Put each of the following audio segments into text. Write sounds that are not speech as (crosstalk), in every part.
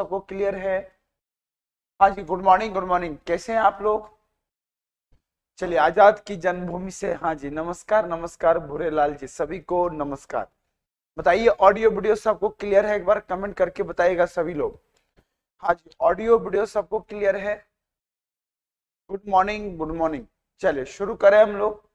सबको क्लियर है हाँ जी गुड मॉर्निंग गुड मॉर्निंग कैसे हैं आप लोग चलिए आजाद की जन्मभूमि से हाँ जी नमस्कार नमस्कार भूरे लाल जी सभी को नमस्कार बताइए ऑडियो वीडियो सबको क्लियर है एक बार कमेंट करके बताइएगा सभी लोग हाँ जी ऑडियो वीडियो सबको क्लियर है गुड मॉर्निंग गुड मॉर्निंग चलिए शुरू करें हम लोग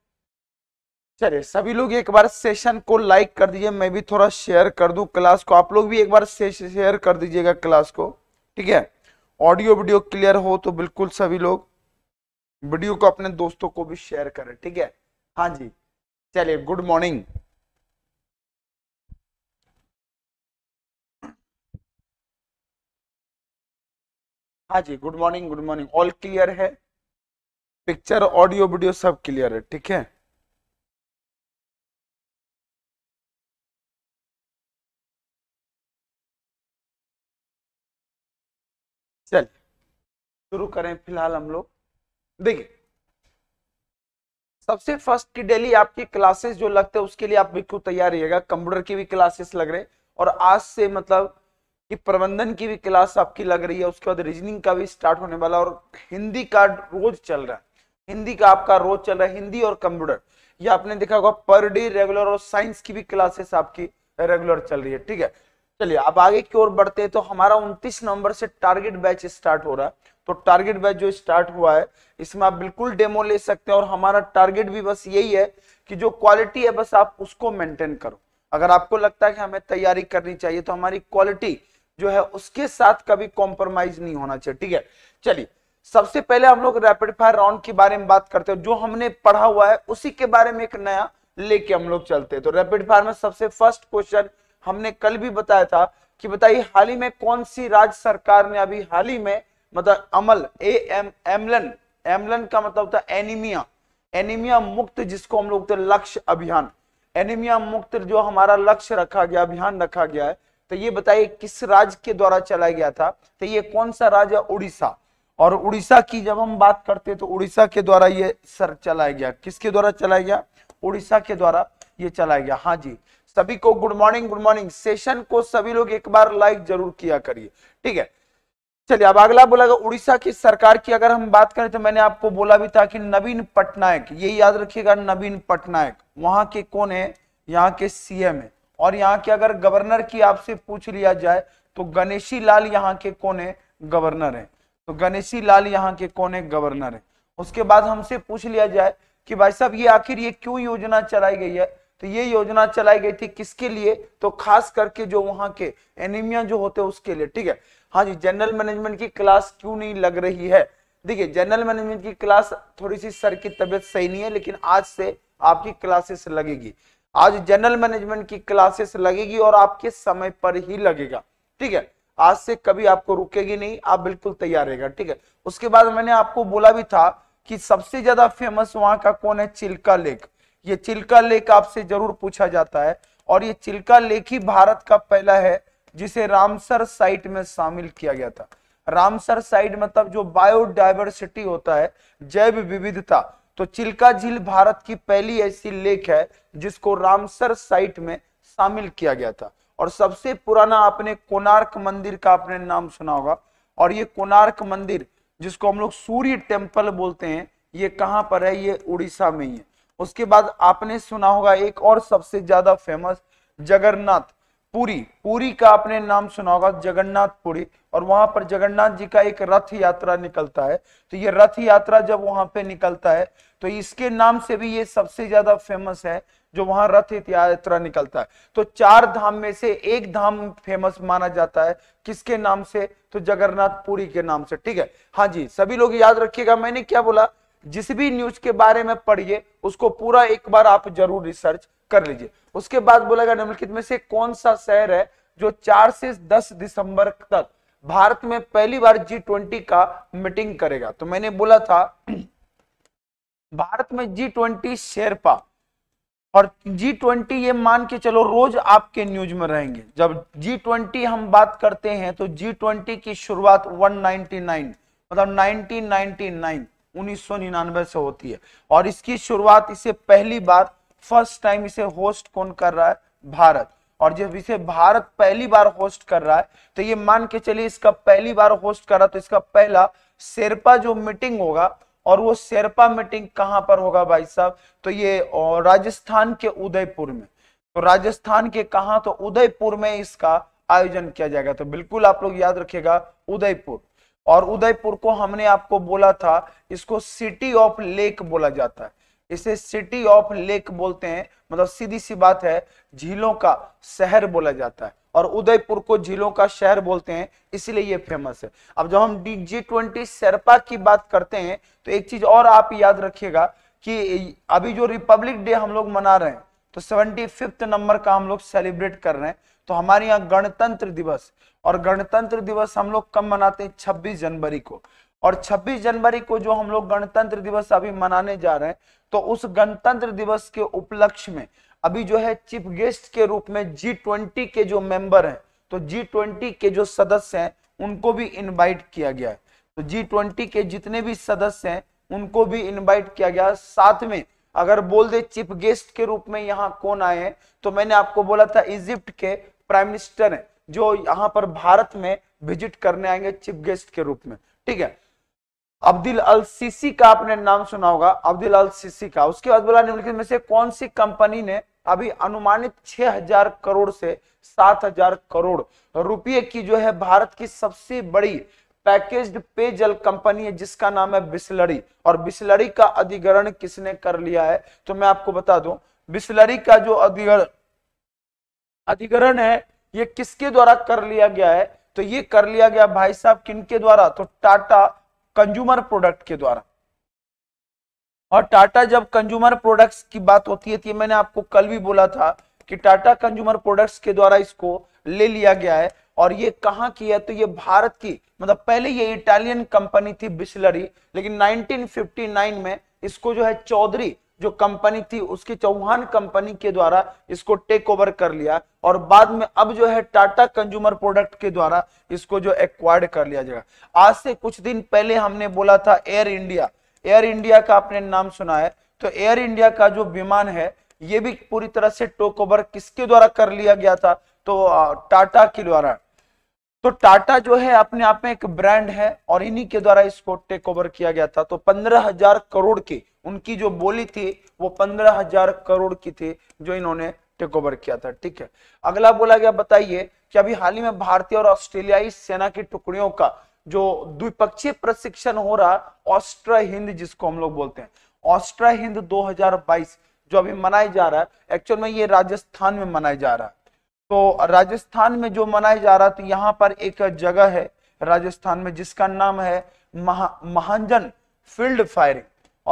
चलिए सभी लोग एक बार सेशन को लाइक कर दीजिए मैं भी थोड़ा शेयर कर दूं क्लास को आप लोग भी एक बार शेयर कर दीजिएगा क्लास को ठीक है ऑडियो वीडियो क्लियर हो तो बिल्कुल सभी लोग वीडियो को अपने दोस्तों को भी शेयर करें ठीक है हाँ जी चलिए गुड मॉर्निंग हाँ जी good morning good morning all clear है पिक्चर ऑडियो वीडियो सब क्लियर है ठीक है चलिए शुरू करें फिलहाल हम लोग देखिए सबसे फर्स्ट की डेली आपकी क्लासेस जो लगते हैं उसके लिए आप बिल्कुल तैयार रहिएगा कंप्यूटर की भी क्लासेस लग रहे और आज से मतलब कि प्रबंधन की भी क्लास आपकी लग रही है उसके बाद रीजनिंग का भी स्टार्ट होने वाला और हिंदी का रोज चल रहा है हिंदी का आपका रोज चल रहा है हिंदी और कंप्यूटर ये आपने देखा होगा पर डे रेगुलर और साइंस की भी क्लासेस आपकी रेगुलर चल रही है ठीक है चलिए अब आगे की ओर बढ़ते हैं तो हमारा 29 नवंबर से टारगेट बैच स्टार्ट हो रहा है तो टारगेट बैच जो स्टार्ट हुआ है इसमें आप बिल्कुल डेमो ले सकते हैं और हमारा टारगेट भी बस यही है कि जो क्वालिटी है बस आप उसको मेंटेन करो अगर आपको लगता है कि हमें तैयारी करनी चाहिए तो हमारी क्वालिटी जो है उसके साथ कभी कॉम्प्रोमाइज नहीं होना चाहिए ठीक है चलिए सबसे पहले हम लोग रैपिड फायर राउंड के बारे में बात करते हैं जो हमने पढ़ा हुआ है उसी के बारे में एक नया लेके हम लोग चलते हैं तो रैपिड फायर में सबसे फर्स्ट क्वेश्चन हमने कल भी बताया था कि बताइए हाल ही में कौन सी राज्य सरकार ने अभी हाल ही में मतलब अमल ए एम एमलन एमलन का मतलब था एनीमिया एनीमिया मुक्त जिसको हम लोग लक्ष्य अभियान एनीमिया मुक्त जो हमारा लक्ष्य रखा गया अभियान रखा गया है तो ये बताइए किस राज्य के द्वारा चलाया गया था तो ये कौन सा राज्य उड़ीसा और उड़ीसा की जब हम बात करते हैं तो उड़ीसा के द्वारा ये सर चलाया गया किसके द्वारा चलाया गया उड़ीसा के द्वारा ये चलाया गया हाँ जी सभी को good morning good morning session को सभी लोग एक बार लाइक जरूर किया करिए ठीक है चलिए अब अगला बोला उड़ीसा की सरकार की अगर हम बात करें तो मैंने आपको बोला भी था कि नवीन पटनायक ये याद रखिएगा नवीन पटनायक वहां के कौन है यहाँ के सीएम है और यहाँ के अगर गवर्नर की आपसे पूछ लिया जाए तो गणेशी लाल यहाँ के कौन है गवर्नर है तो गणेशी लाल यहाँ के कौन है गवर्नर है उसके बाद हमसे पूछ लिया जाए कि भाई साहब ये आखिर ये क्यों योजना चलाई गई है तो ये योजना चलाई गई थी किसके लिए तो खास करके जो वहां के एनीमिया जो होते हैं उसके लिए ठीक है हाँ जी जनरल मैनेजमेंट की क्लास क्यों नहीं लग रही है देखिए जनरल मैनेजमेंट की क्लास थोड़ी सी सर की तबियत सही नहीं है लेकिन आज से आपकी क्लासेस लगेगी आज जनरल मैनेजमेंट की क्लासेस लगेगी और आपके समय पर ही लगेगा ठीक है आज से कभी आपको रुकेगी नहीं आप बिल्कुल तैयार रहेगा ठीक है उसके बाद मैंने आपको बोला भी था कि सबसे ज्यादा फेमस वहां का कौन है चिल्का लेक ये चिल्का लेक आपसे जरूर पूछा जाता है और ये चिल्का लेक ही भारत का पहला है जिसे रामसर साइट में शामिल किया गया था रामसर साइट मतलब जो बायोडाइवर्सिटी होता है जैव विविधता तो चिल्का झील भारत की पहली ऐसी लेक है जिसको रामसर साइट में शामिल किया गया था और सबसे पुराना आपने कोणार्क मंदिर का आपने नाम सुना होगा और ये कोणार्क मंदिर जिसको हम लोग सूर्य टेम्पल बोलते हैं ये कहाँ पर है ये उड़ीसा में ही है उसके बाद आपने सुना होगा एक और सबसे ज्यादा फेमस जगन्नाथ पुरी पुरी का आपने नाम सुना होगा जगन्नाथ पुरी और वहां पर जगन्नाथ जी का एक रथ यात्रा निकलता है तो ये रथ यात्रा जब वहां पे निकलता है तो इसके नाम से भी ये सबसे ज्यादा फेमस है जो वहां रथ यात्रा निकलता है तो चार धाम में से एक धाम फेमस माना जाता है किसके नाम से तो जगन्नाथ पुरी के नाम से ठीक है हाँ जी सभी लोग याद रखिएगा मैंने क्या बोला जिस भी न्यूज के बारे में पढ़िए उसको पूरा एक बार आप जरूर रिसर्च कर लीजिए उसके बाद बोलेगा निम्नलिखित में से कौन सा शहर है जो चार से दस दिसंबर तक भारत में पहली बार जी ट्वेंटी का मीटिंग करेगा तो मैंने बोला था भारत में जी ट्वेंटी शेरपा और जी ट्वेंटी ये मान के चलो रोज आपके न्यूज में रहेंगे जब जी ट्वेंटी हम बात करते हैं तो जी ट्वेंटी की शुरुआत 199 मतलब 1999 1999 से होती है और इसकी शुरुआत इसे पहली बार फर्स्ट टाइम इसे होस्ट कौन कर रहा है भारत और जब इसे भारत पहली बार होस्ट कर रहा है तो ये मान के चलिए इसका पहली बार होस्ट कर रहा तो इसका पहला शेरपा जो मीटिंग होगा और वो शेरपा मीटिंग कहां पर होगा भाई साहब तो ये राजस्थान के उदयपुर में तो राजस्थान के कहा तो उदयपुर में इसका आयोजन किया जाएगा तो बिल्कुल आप लोग याद रखिएगा उदयपुर और उदयपुर को हमने आपको बोला था इसको सिटी ऑफ लेक बोला जाता है इसे सिटी ऑफ लेक बोलते हैं मतलब सीधी सी बात है झीलों का शहर बोला जाता है और उदयपुर को झीलों का शहर बोलते हैं इसलिए ये फेमस है अब जब हम डी जी ट्वेंटी शेरपा की बात करते हैं तो एक चीज और आप याद रखिएगा कि अभी जो रिपब्लिक डे हम लोग मना रहे हैं तो सेवेंटी फिफ्थ नंबर का हम लोग सेलिब्रेट कर रहे हैं तो हमारे यहाँ गणतंत्र दिवस और गणतंत्र दिवस हम लोग कब मनाते हैं छब्बीस जनवरी को और 26 जनवरी को जो हम लोग गणतंत्र दिवस अभी मनाने जा रहे हैं तो उस गणतंत्र दिवस के उपलक्ष्य में अभी जो है चीफ गेस्ट के रूप में जी ट्वेंटी के जो मेंबर हैं तो जी ट्वेंटी के जो सदस्य हैं उनको भी इनवाइट किया गया है तो जी ट्वेंटी के जितने भी सदस्य हैं उनको भी इनवाइट किया गया साथ में अगर बोल दे चीफ गेस्ट के रूप में यहाँ कौन आए हैं तो मैंने आपको बोला था इजिप्ट के प्राइम मिनिस्टर है जो यहाँ पर भारत में विजिट करने आएंगे चीफ गेस्ट के रूप में ठीक है अब्दुल अल सीसी का आपने नाम सुना होगा अब्दुल अल सीसी का उसके बाद बोला निम्नलिखित में से कौन सी कंपनी ने अभी अनुमानित 6000 करोड़ से 7000 करोड़ रुपए की जो है भारत की सबसे बड़ी पैकेज्ड पेयजल कंपनी है जिसका नाम है बिस्लरी और बिस्लरी का अधिग्रहण किसने कर लिया है तो मैं आपको बता दूं बिस्लरी का जो अधिग्रहण अधिग्रहण है ये किसके द्वारा कर लिया गया है तो ये कर लिया गया भाई साहब किनके द्वारा तो टाटा कंज्यूमर प्रोडक्ट के द्वारा और टाटा जब कंज्यूमर प्रोडक्ट्स की बात होती है तो मैंने आपको कल भी बोला था कि टाटा कंज्यूमर प्रोडक्ट्स के द्वारा इसको ले लिया गया है और ये कहाँ की है तो ये भारत की मतलब पहले ये इटालियन कंपनी थी बिस्लरी लेकिन 1959 में इसको जो है चौधरी जो कंपनी थी उसकी चौहान कंपनी के द्वारा इसको टेक ओवर कर लिया और बाद में अब जो है टाटा कंज्यूमर प्रोडक्ट के द्वारा इसको जो एक्वायर्ड कर लिया जाएगा आज से कुछ दिन पहले हमने बोला था एयर इंडिया एयर इंडिया का आपने नाम सुना है तो एयर इंडिया का जो विमान है ये भी पूरी तरह से टोक ओवर किसके द्वारा कर लिया गया था तो टाटा के द्वारा तो टाटा जो है अपने आप में एक ब्रांड है और इन्हीं के द्वारा इसको टेक ओवर किया गया था तो पंद्रह हजार करोड़ की उनकी जो बोली थी वो पंद्रह हजार करोड़ की थी जो इन्होंने टेक ओवर किया था ठीक है अगला बोला गया बताइए कि अभी हाल ही में भारतीय और ऑस्ट्रेलियाई सेना की टुकड़ियों का जो द्विपक्षीय प्रशिक्षण हो रहा ऑस्ट्रा हिंद जिसको हम लोग बोलते हैं ऑस्ट्रा हिंद दो जो अभी मनाया जा रहा है एक्चुअल में ये राजस्थान में मनाया जा रहा है तो राजस्थान में जो मनाया जा रहा तो यहाँ पर एक जगह है राजस्थान में जिसका नाम है महा महाजन फील्ड फायरिंग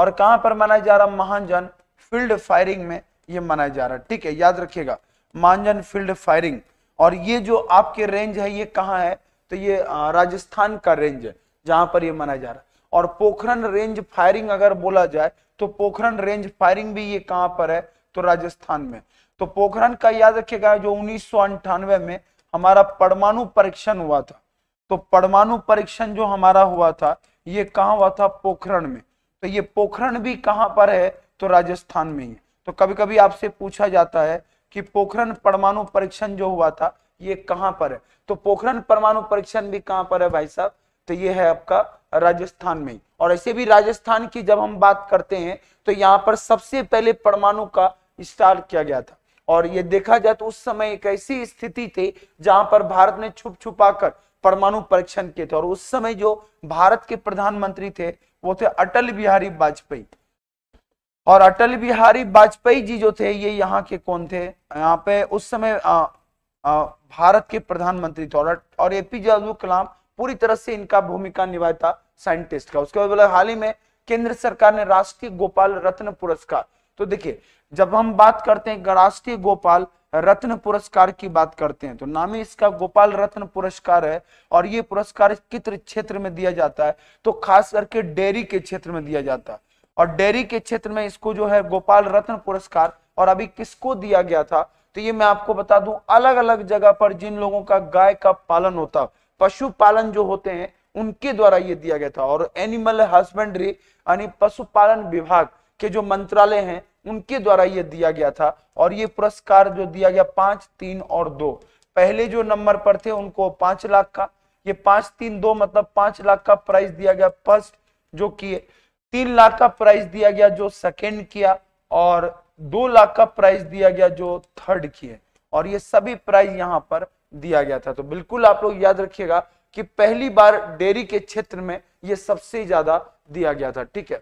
और कहां पर मनाया जा रहा महाजन फील्ड फायरिंग में ये मनाया जा रहा है ठीक है याद रखिएगा महाजन फील्ड फायरिंग और ये जो आपके रेंज है ये कहाँ है तो ये राजस्थान का रेंज है जहां पर ये मनाया जा रहा है और पोखरण रेंज फायरिंग अगर बोला जाए तो पोखरन रेंज फायरिंग भी ये कहां पर है तो राजस्थान में तो पोखरण का याद रखिएगा जो उन्नीस में हमारा परमाणु परीक्षण हुआ था तो परमाणु परीक्षण जो हमारा हुआ था ये कहा हुआ था पोखरण में तो ये पोखरण भी कहां पर है तो राजस्थान में ही तो कभी कभी आपसे पूछा जाता है कि पोखरण परमाणु परीक्षण जो हुआ था ये कहां पर है तो पोखरण परमाणु परीक्षण भी कहां पर है भाई साहब तो ये है आपका राजस्थान में ही और ऐसे भी राजस्थान की जब हम बात करते हैं तो यहाँ पर सबसे पहले परमाणु का स्टार्ट किया गया था और ये देखा जाए तो उस समय एक ऐसी स्थिति थी जहां पर भारत ने छुप छुपा कर परमाणु परीक्षण किए थे और उस समय जो भारत के प्रधानमंत्री थे वो थे अटल बिहारी वाजपेयी और अटल बिहारी वाजपेयी जी जो थे ये यहाँ के कौन थे यहाँ पे उस समय आ, आ, भारत के प्रधानमंत्री थे और, और एपीजे अब्दुल कलाम पूरी तरह से इनका भूमिका निभाया था साइंटिस्ट का उसके बाद बोला हाल ही में केंद्र सरकार ने राष्ट्रीय गोपाल रत्न पुरस्कार तो देखिए जब हम बात करते हैं राष्ट्रीय गोपाल रत्न पुरस्कार की बात करते हैं तो नाम ही इसका गोपाल रत्न पुरस्कार है और ये पुरस्कार कितने क्षेत्र में दिया जाता है तो खास करके डेयरी के क्षेत्र में दिया जाता है और डेयरी के क्षेत्र में इसको जो है गोपाल रत्न पुरस्कार और अभी किसको दिया गया था तो ये मैं आपको बता दूं अलग अलग जगह पर जिन लोगों का गाय का पालन होता पशु पालन जो होते हैं उनके द्वारा ये दिया गया था और एनिमल हस्बेंड्री यानी पशुपालन विभाग के जो मंत्रालय हैं उनके द्वारा यह दिया गया था और ये पुरस्कार जो दिया गया पांच तीन और दो पहले जो नंबर पर थे उनको पांच लाख का ये पांच तीन दो मतलब पांच लाख का प्राइस दिया गया फर्स्ट जो किए तीन लाख का प्राइस दिया गया जो सेकेंड किया और दो लाख का प्राइस दिया गया जो थर्ड किए और ये सभी प्राइस यहाँ पर दिया गया था तो बिल्कुल आप लोग याद रखिएगा कि पहली बार डेयरी के क्षेत्र में ये सबसे ज्यादा दिया गया था ठीक है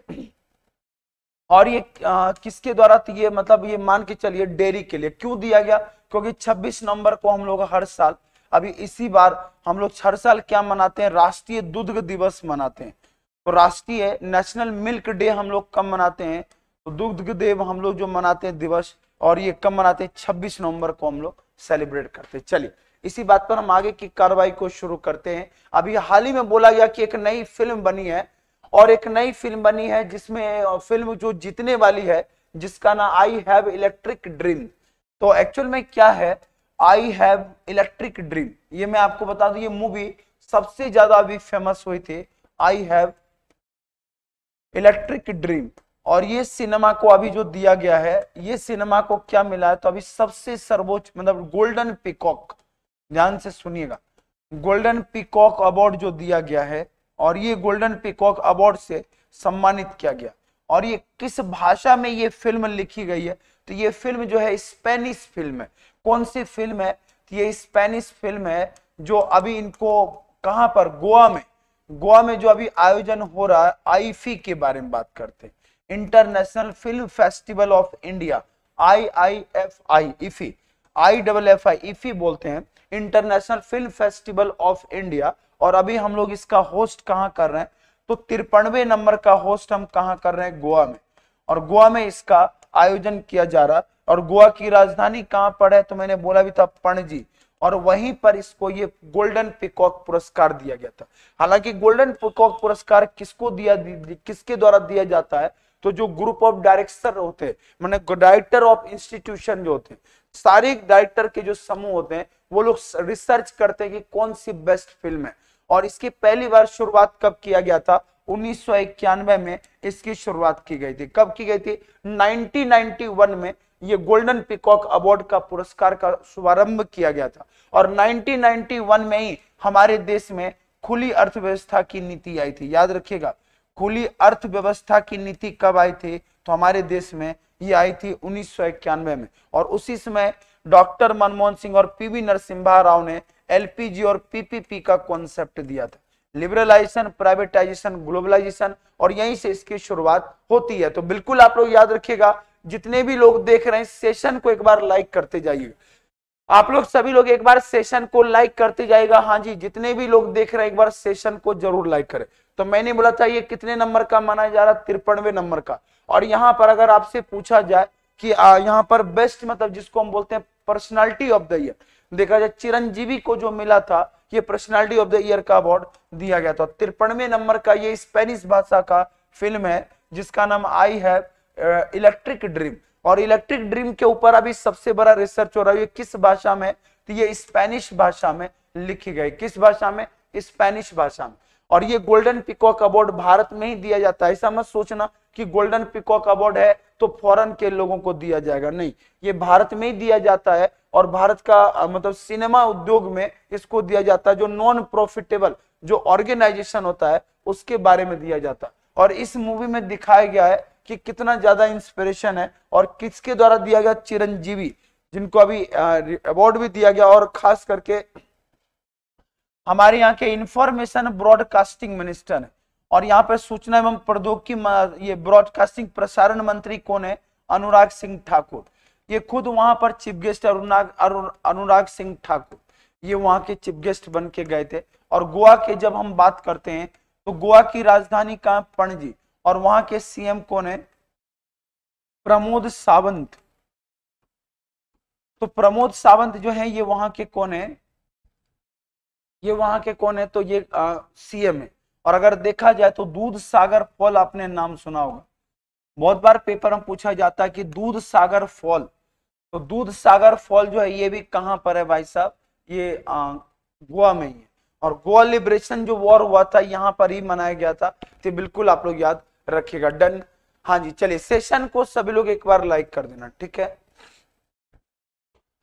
और ये आ, किसके द्वारा ये मतलब ये मान के चलिए डेयरी के लिए क्यों दिया गया क्योंकि 26 नवंबर को हम लोग हर साल अभी इसी बार हम लोग हर साल क्या मनाते हैं राष्ट्रीय दुग्ध दिवस मनाते हैं तो राष्ट्रीय नेशनल मिल्क डे हम लोग कब मनाते हैं तो दुग्ध डे हम लोग जो मनाते हैं दिवस और ये कब मनाते हैं छब्बीस नवंबर को हम लोग सेलिब्रेट करते हैं चलिए इसी बात पर हम आगे की कार्रवाई को शुरू करते हैं अभी हाल ही में बोला गया कि एक नई फिल्म बनी है और एक नई फिल्म बनी है जिसमें फिल्म जो जीतने वाली है जिसका नाम आई हैव इलेक्ट्रिक ड्रीम तो एक्चुअल में क्या है आई हैव इलेक्ट्रिक ड्रीम ये मैं आपको बता दू ये मूवी सबसे ज्यादा अभी फेमस हुई थी आई हैव इलेक्ट्रिक ड्रीम और ये सिनेमा को अभी जो दिया गया है ये सिनेमा को क्या मिला है तो अभी सबसे सर्वोच्च मतलब गोल्डन पिकॉक ध्यान से सुनिएगा गोल्डन पिकॉक अवार्ड जो दिया गया है और ये गोल्डन पिकॉक अवार्ड से सम्मानित किया गया और ये किस भाषा में ये फिल्म लिखी गई है तो ये फिल्म जो है स्पेनिश फिल्म है कौन सी फिल्म है तो ये स्पेनिश फिल्म है जो अभी इनको कहाँ पर गोवा में गोवा में जो अभी आयोजन हो रहा है आईफी e के बारे में बात करते हैं International Film Festival of India I I F I IFFI I double F I IFFI बोलते हैं International Film Festival of India और अभी हम लोग इसका होस्ट कहा कर रहे हैं तो तिरपनवे नंबर का होस्ट हम कहा कर रहे हैं गोवा में और गोवा में इसका आयोजन किया जा रहा और गोवा की राजधानी कहाँ पर है तो मैंने बोला भी था पणजी और वहीं पर इसको ये गोल्डन पिकॉक पुरस्कार दिया गया था हालांकि गोल्डन पिकॉक पुरस्कार किसको दिया किसके द्वारा दिया जाता है तो जो ग्रुप ऑफ डायरेक्टर होते हैं मैंने डायरेक्टर ऑफ इंस्टीट्यूशन जो होते हैं सारे डायरेक्टर के जो समूह होते हैं वो लोग रिसर्च करते हैं कि कौन सी बेस्ट फिल्म है और इसकी पहली बार शुरुआत कब किया गया था उन्नीस में इसकी शुरुआत की गई थी कब की गई थी 1991 में ये गोल्डन पिकॉक अवार्ड का पुरस्कार का शुभारंभ किया गया था और 1991 में ही हमारे देश में खुली अर्थव्यवस्था की नीति आई थी याद रखिएगा खुली अर्थव्यवस्था की नीति कब आई थी तो हमारे देश में ये आई थी उन्नीस में और उसी समय डॉक्टर मनमोहन सिंह और पीवी नरसिम्हा राव ने एलपीजी और पीपीपी का कॉन्सेप्ट दिया था लिबरलाइजेशन प्राइवेटाइजेशन ग्लोबलाइजेशन और यहीं से इसकी शुरुआत होती है तो बिल्कुल आप लोग याद रखिएगा जितने भी लोग देख रहे हैं सेशन को एक बार लाइक करते जाइएगा आप लोग सभी लोग एक बार सेशन को लाइक करते जाएगा हाँ जी जितने भी लोग देख रहे हैं एक बार सेशन को जरूर लाइक करें तो मैंने बोला था ये कितने नंबर का माना जा रहा तिरपनवे नंबर का और यहाँ पर अगर आपसे पूछा जाए कि यहाँ पर बेस्ट मतलब जिसको हम बोलते हैं पर्सनालिटी ऑफ द ईयर देखा जाए चिरंजीवी को जो मिला था ये पर्सनालिटी ऑफ द ईयर का अवार्ड दिया गया था तिरपनवे नंबर का ये स्पेनिश भाषा का फिल्म है जिसका नाम आई है इलेक्ट्रिक ड्रीम और इलेक्ट्रिक ड्रीम के ऊपर अभी सबसे बड़ा रिसर्च हो रहा है ये किस भाषा में तो ये स्पेनिश भाषा में लिखी गई किस भाषा में स्पेनिश भाषा में और ये गोल्डन पिकॉक अवार्ड भारत में ही दिया जाता है ऐसा मत सोचना कि गोल्डन पिकॉक अवार्ड है तो फॉरन के लोगों को दिया जाएगा नहीं ये भारत में ही दिया जाता है और भारत का मतलब सिनेमा उद्योग में इसको दिया जाता है जो नॉन प्रॉफिटेबल जो ऑर्गेनाइजेशन होता है उसके बारे में दिया जाता है और इस मूवी में दिखाया गया है कि कितना ज्यादा इंस्पिरेशन है और किसके द्वारा दिया गया चिरंजीवी जिनको अभी अवार्ड भी दिया गया और खास करके हमारे यहाँ के इंफॉर्मेशन ब्रॉडकास्टिंग मिनिस्टर है और यहाँ पर सूचना एवं प्रौद्योगिकी ये ब्रॉडकास्टिंग प्रसारण मंत्री कौन है अनुराग सिंह ठाकुर ये खुद वहां पर चीफ गेस्ट अरुणाग अनुराग सिंह ठाकुर ये वहां के चीफ गेस्ट बन के गए थे और गोवा के जब हम बात करते हैं तो गोवा की राजधानी कहा पणजी और वहां के सीएम कौन है प्रमोद सावंत तो प्रमोद सावंत जो है ये वहां के कौन है ये वहां के कौन है तो ये सीएम है और अगर देखा जाए तो दूध सागर फॉल आपने नाम सुना होगा बहुत बार पेपर में पूछा जाता है कि दूध सागर फॉल तो दूध सागर फॉल जो है ये भी कहां पर है भाई साहब ये गोवा में ही है और गोवा लिबरेशन जो वॉर हुआ था यहाँ पर ही मनाया गया था तो बिल्कुल आप लोग याद रखिएगा डन हाँ जी चलिए सेशन को सभी लोग एक बार लाइक कर देना ठीक है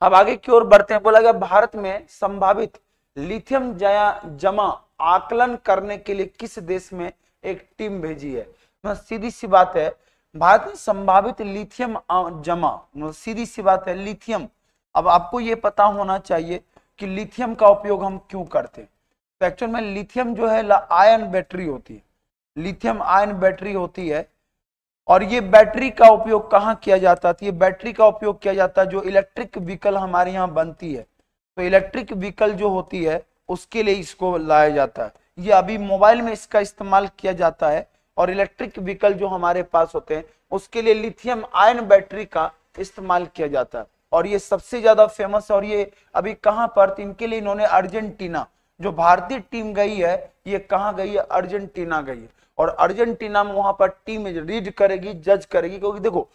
अब आगे की ओर बढ़ते हैं बोला गया भारत में संभावित लिथियम जया जमा आकलन करने के लिए किस देश में एक टीम भेजी है मतलब सीधी सी बात है भारत में संभावित लिथियम जमा मतलब सीधी सी बात है लिथियम अब आपको ये पता होना चाहिए कि लिथियम का उपयोग हम क्यों करते हैं तो एक्चुअल में लिथियम जो है आयन बैटरी होती है लिथियम आयन बैटरी होती है और ये बैटरी का उपयोग कहाँ किया जाता था तो ये बैटरी का उपयोग किया जाता है जो इलेक्ट्रिक व्हीकल हमारे यहाँ बनती है तो इलेक्ट्रिक व्हीकल जो होती है उसके लिए इसको लाया जाता है ये अभी मोबाइल में इसका इस्तेमाल किया जाता है और इलेक्ट्रिक व्हीकल जो हमारे पास होते हैं उसके लिए लिथियम आयन बैटरी का इस्तेमाल किया जाता है और ये सबसे ज्यादा फेमस है और ये अभी कहां पर इनके लिए इन्होंने अर्जेंटीना जो भारतीय टीम गई है ये कहां गई है अर्जेंटीना गई है और अर्जेंटीना में वहां पर टीम रीड करेगी जज करेगी क्योंकि देखो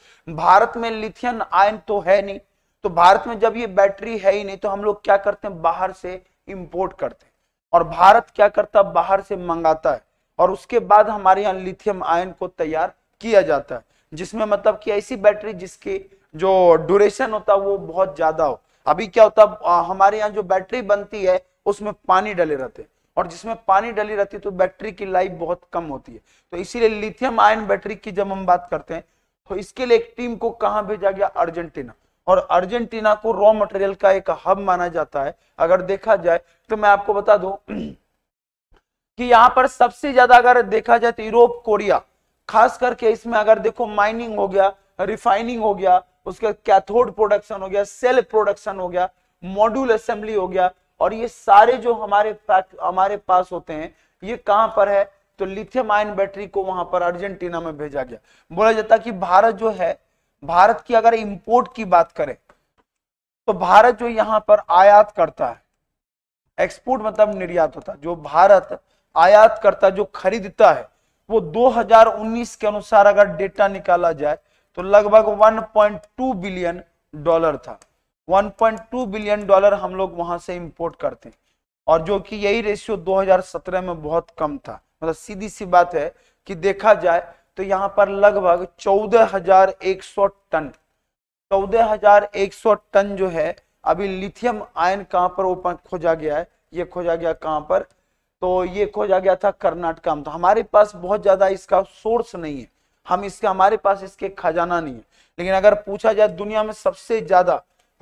भारत में लिथियन आयन तो है नहीं तो भारत में जब ये बैटरी है ही नहीं तो हम लोग क्या करते हैं बाहर से इंपोर्ट करते हैं और भारत क्या करता है बाहर से मंगाता है और उसके बाद हमारे यहाँ लिथियम आयन को तैयार किया जाता है जिसमें मतलब कि ऐसी बैटरी जिसके जो ड्यूरेशन होता है वो बहुत ज्यादा हो अभी क्या होता है हमारे यहाँ जो बैटरी बनती है उसमें पानी डले रहते हैं और जिसमें पानी डली रहती है तो बैटरी की लाइफ बहुत कम होती है तो इसीलिए लिथियम आयन बैटरी की जब हम बात करते हैं तो इसके लिए एक टीम को कहाँ भेजा गया अर्जेंटीना और अर्जेंटीना को रॉ मटेरियल का एक हब माना जाता है अगर देखा जाए तो मैं आपको बता दू कि यहाँ पर सबसे ज्यादा अगर देखा जाए तो यूरोप कोरिया खास करके इसमें अगर देखो माइनिंग हो गया रिफाइनिंग हो गया उसके कैथोड प्रोडक्शन हो गया सेल प्रोडक्शन हो गया मॉड्यूल असेंबली हो गया और ये सारे जो हमारे हमारे पास होते हैं ये कहां पर है तो लिथियम आयन बैटरी को वहां पर अर्जेंटीना में भेजा गया बोला जाता कि भारत जो है भारत की अगर इंपोर्ट की बात करें तो भारत जो यहां पर आयात करता है एक्सपोर्ट मतलब निर्यात होता है जो भारत आयात करता जो खरीदता है वो 2019 के अनुसार अगर डेटा निकाला जाए तो लगभग 1.2 बिलियन डॉलर था 1.2 बिलियन डॉलर हम लोग वहां से इंपोर्ट करते हैं और जो कि यही रेशियो 2017 में बहुत कम था मतलब सीधी सी बात है कि देखा जाए तो यहाँ पर लगभग 14,100 टन 14,100 टन जो है अभी लिथियम आयन कहां पर खोजा गया है ये खोजा गया कहां पर तो ये खोजा गया था कर्नाटका में तो हमारे पास बहुत ज़्यादा इसका सोर्स नहीं है हम इसके हमारे पास इसके खजाना नहीं है लेकिन अगर पूछा जाए दुनिया में सबसे ज़्यादा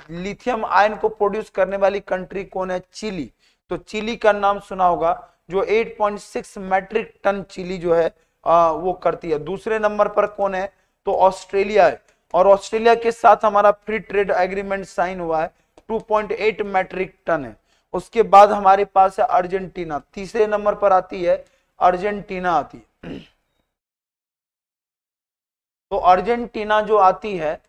लिथियम आयन को प्रोड्यूस करने वाली कंट्री कौन है चिली तो चिली का नाम सुना होगा जो 8.6 मैट्रिक टन चिली जो है आ, वो करती है दूसरे नंबर पर कौन है तो ऑस्ट्रेलिया है और ऑस्ट्रेलिया के साथ हमारा फ्री ट्रेड एग्रीमेंट साइन हुआ है टू मैट्रिक टन है उसके बाद हमारे पास है अर्जेंटीना तीसरे नंबर पर आती है अर्जेंटीना आती है तो अर्जेंटीना जो आती है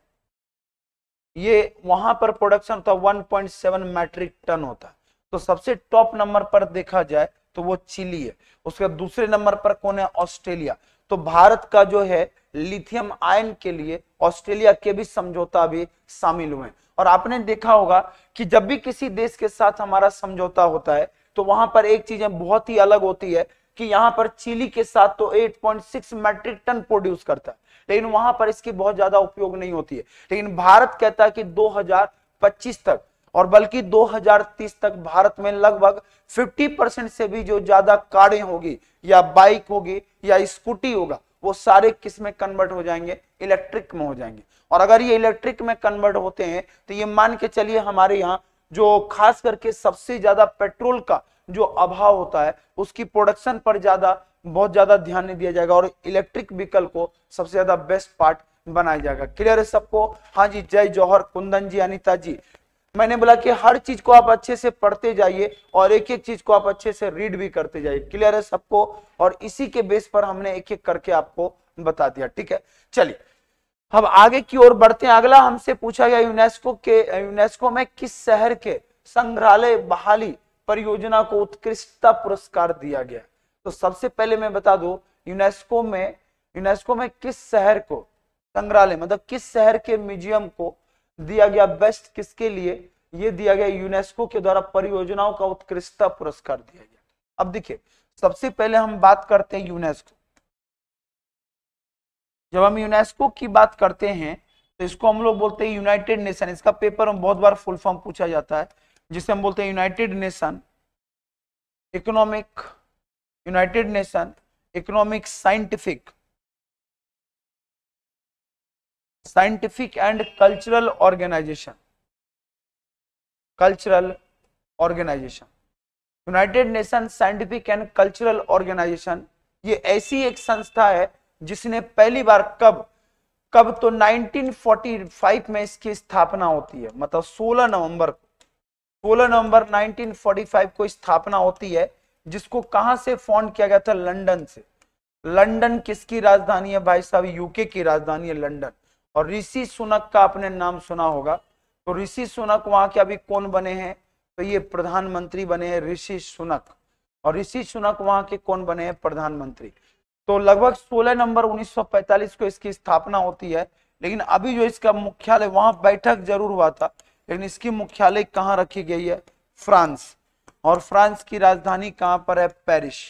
ये वहां पर प्रोडक्शन होता है 1.7 मैट्रिक टन होता है तो सबसे टॉप नंबर पर देखा जाए तो वो चिली है उसके दूसरे नंबर पर कौन है ऑस्ट्रेलिया तो भारत का जो है लिथियम आयन के लिए ऑस्ट्रेलिया के भी समझौता भी शामिल हुए और आपने देखा होगा कि जब भी किसी देश के साथ हमारा समझौता होता है तो वहां पर एक चीज बहुत ही अलग होती है कि यहाँ पर चिली के साथ तो 8.6 मैट्रिक टन प्रोड्यूस करता है लेकिन वहां पर इसकी बहुत ज्यादा उपयोग नहीं होती है लेकिन भारत कहता है कि 2025 तक और बल्कि 2030 तक भारत में लगभग 50 परसेंट से भी जो ज्यादा कारें होगी या बाइक होगी या स्कूटी होगा वो सारे किस में कन्वर्ट हो जाएंगे इलेक्ट्रिक में हो जाएंगे और अगर ये इलेक्ट्रिक में कन्वर्ट होते हैं तो ये मान के चलिए हमारे यहाँ जो खास करके सबसे ज्यादा पेट्रोल का जो अभाव होता है उसकी प्रोडक्शन पर ज्यादा बहुत ज्यादा ध्यान नहीं दिया जाएगा और इलेक्ट्रिक व्हीकल को सबसे ज्यादा बेस्ट पार्ट बनाया जाएगा क्लियर है सबको हाँ जी जय जौहर कुंदन जी अनिता जी मैंने बोला कि हर चीज को आप अच्छे से पढ़ते जाइए और एक एक चीज को आप अच्छे से रीड भी करते जाइए क्लियर है सबको और इसी के बेस पर हमने एक एक करके आपको बता दिया ठीक है चलिए अब आगे की ओर बढ़ते हैं अगला हमसे पूछा गया यूनेस्को के यूनेस्को में किस शहर के संग्रहालय बहाली परियोजना को उत्कृष्टता पुरस्कार दिया गया तो सबसे पहले मैं बता दू यूनेस्को में यूनेस्को में किस शहर को संग्रहालय मतलब किस शहर के म्यूजियम को दिया गया बेस्ट किसके लिए ये दिया गया यूनेस्को के द्वारा परियोजनाओं का उत्कृष्टता पुरस्कार दिया गया अब देखिए सबसे पहले हम बात करते हैं यूनेस्को जब हम यूनेस्को की बात करते हैं तो इसको हम लोग बोलते हैं यूनाइटेड नेशन इसका पेपर हम बहुत बार फुल फॉर्म पूछा जाता है जिसे हम बोलते हैं United Nation Economic United Nation Economic Scientific Scientific and Cultural Organization Cultural Organization United Nation Scientific and Cultural Organization ये ऐसी एक संस्था है जिसने पहली बार कब कब तो 1945 में इसकी स्थापना होती है मतलब 16 नवंबर को 16 नवंबर 1945 को स्थापना होती है जिसको कहां से फॉन्ड किया गया था लंदन से लंदन किसकी राजधानी है भाई साहब यूके की राजधानी है लंदन और ऋषि सुनक का आपने नाम सुना होगा तो ऋषि सुनक वहां के अभी कौन बने हैं तो ये प्रधानमंत्री बने हैं ऋषि सुनक और ऋषि सुनक वहां के कौन बने हैं प्रधानमंत्री तो लगभग 16 नंबर 1945 को इसकी स्थापना होती है लेकिन अभी जो इसका मुख्यालय वहां बैठक जरूर हुआ था लेकिन इसकी मुख्यालय कहाँ रखी गई है फ्रांस और फ्रांस की राजधानी कहाँ पर है पेरिस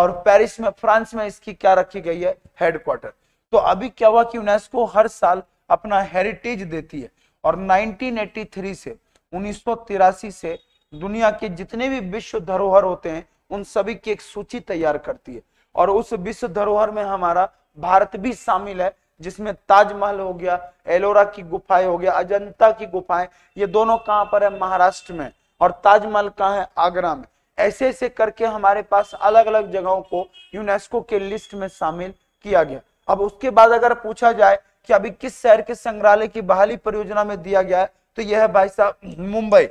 और पेरिस में फ्रांस में इसकी क्या रखी गई है हेडक्वार्टर तो अभी क्या हुआ कि यूनेस्को हर साल अपना हेरिटेज देती है और 1983 से उन्नीस से दुनिया के जितने भी विश्व धरोहर होते हैं उन सभी की एक सूची तैयार करती है और उस विश्व धरोहर में हमारा भारत भी शामिल है जिसमें ताजमहल हो गया एलोरा की गुफाएं हो गया अजंता की गुफाएं ये दोनों कहाँ पर है महाराष्ट्र में और ताजमहल कहाँ है आगरा में ऐसे ऐसे करके हमारे पास अलग अलग जगहों को यूनेस्को के लिस्ट में शामिल किया गया अब उसके बाद अगर पूछा जाए कि अभी किस शहर के संग्रहालय की बहाली परियोजना में दिया गया है तो यह है भाई साहब मुंबई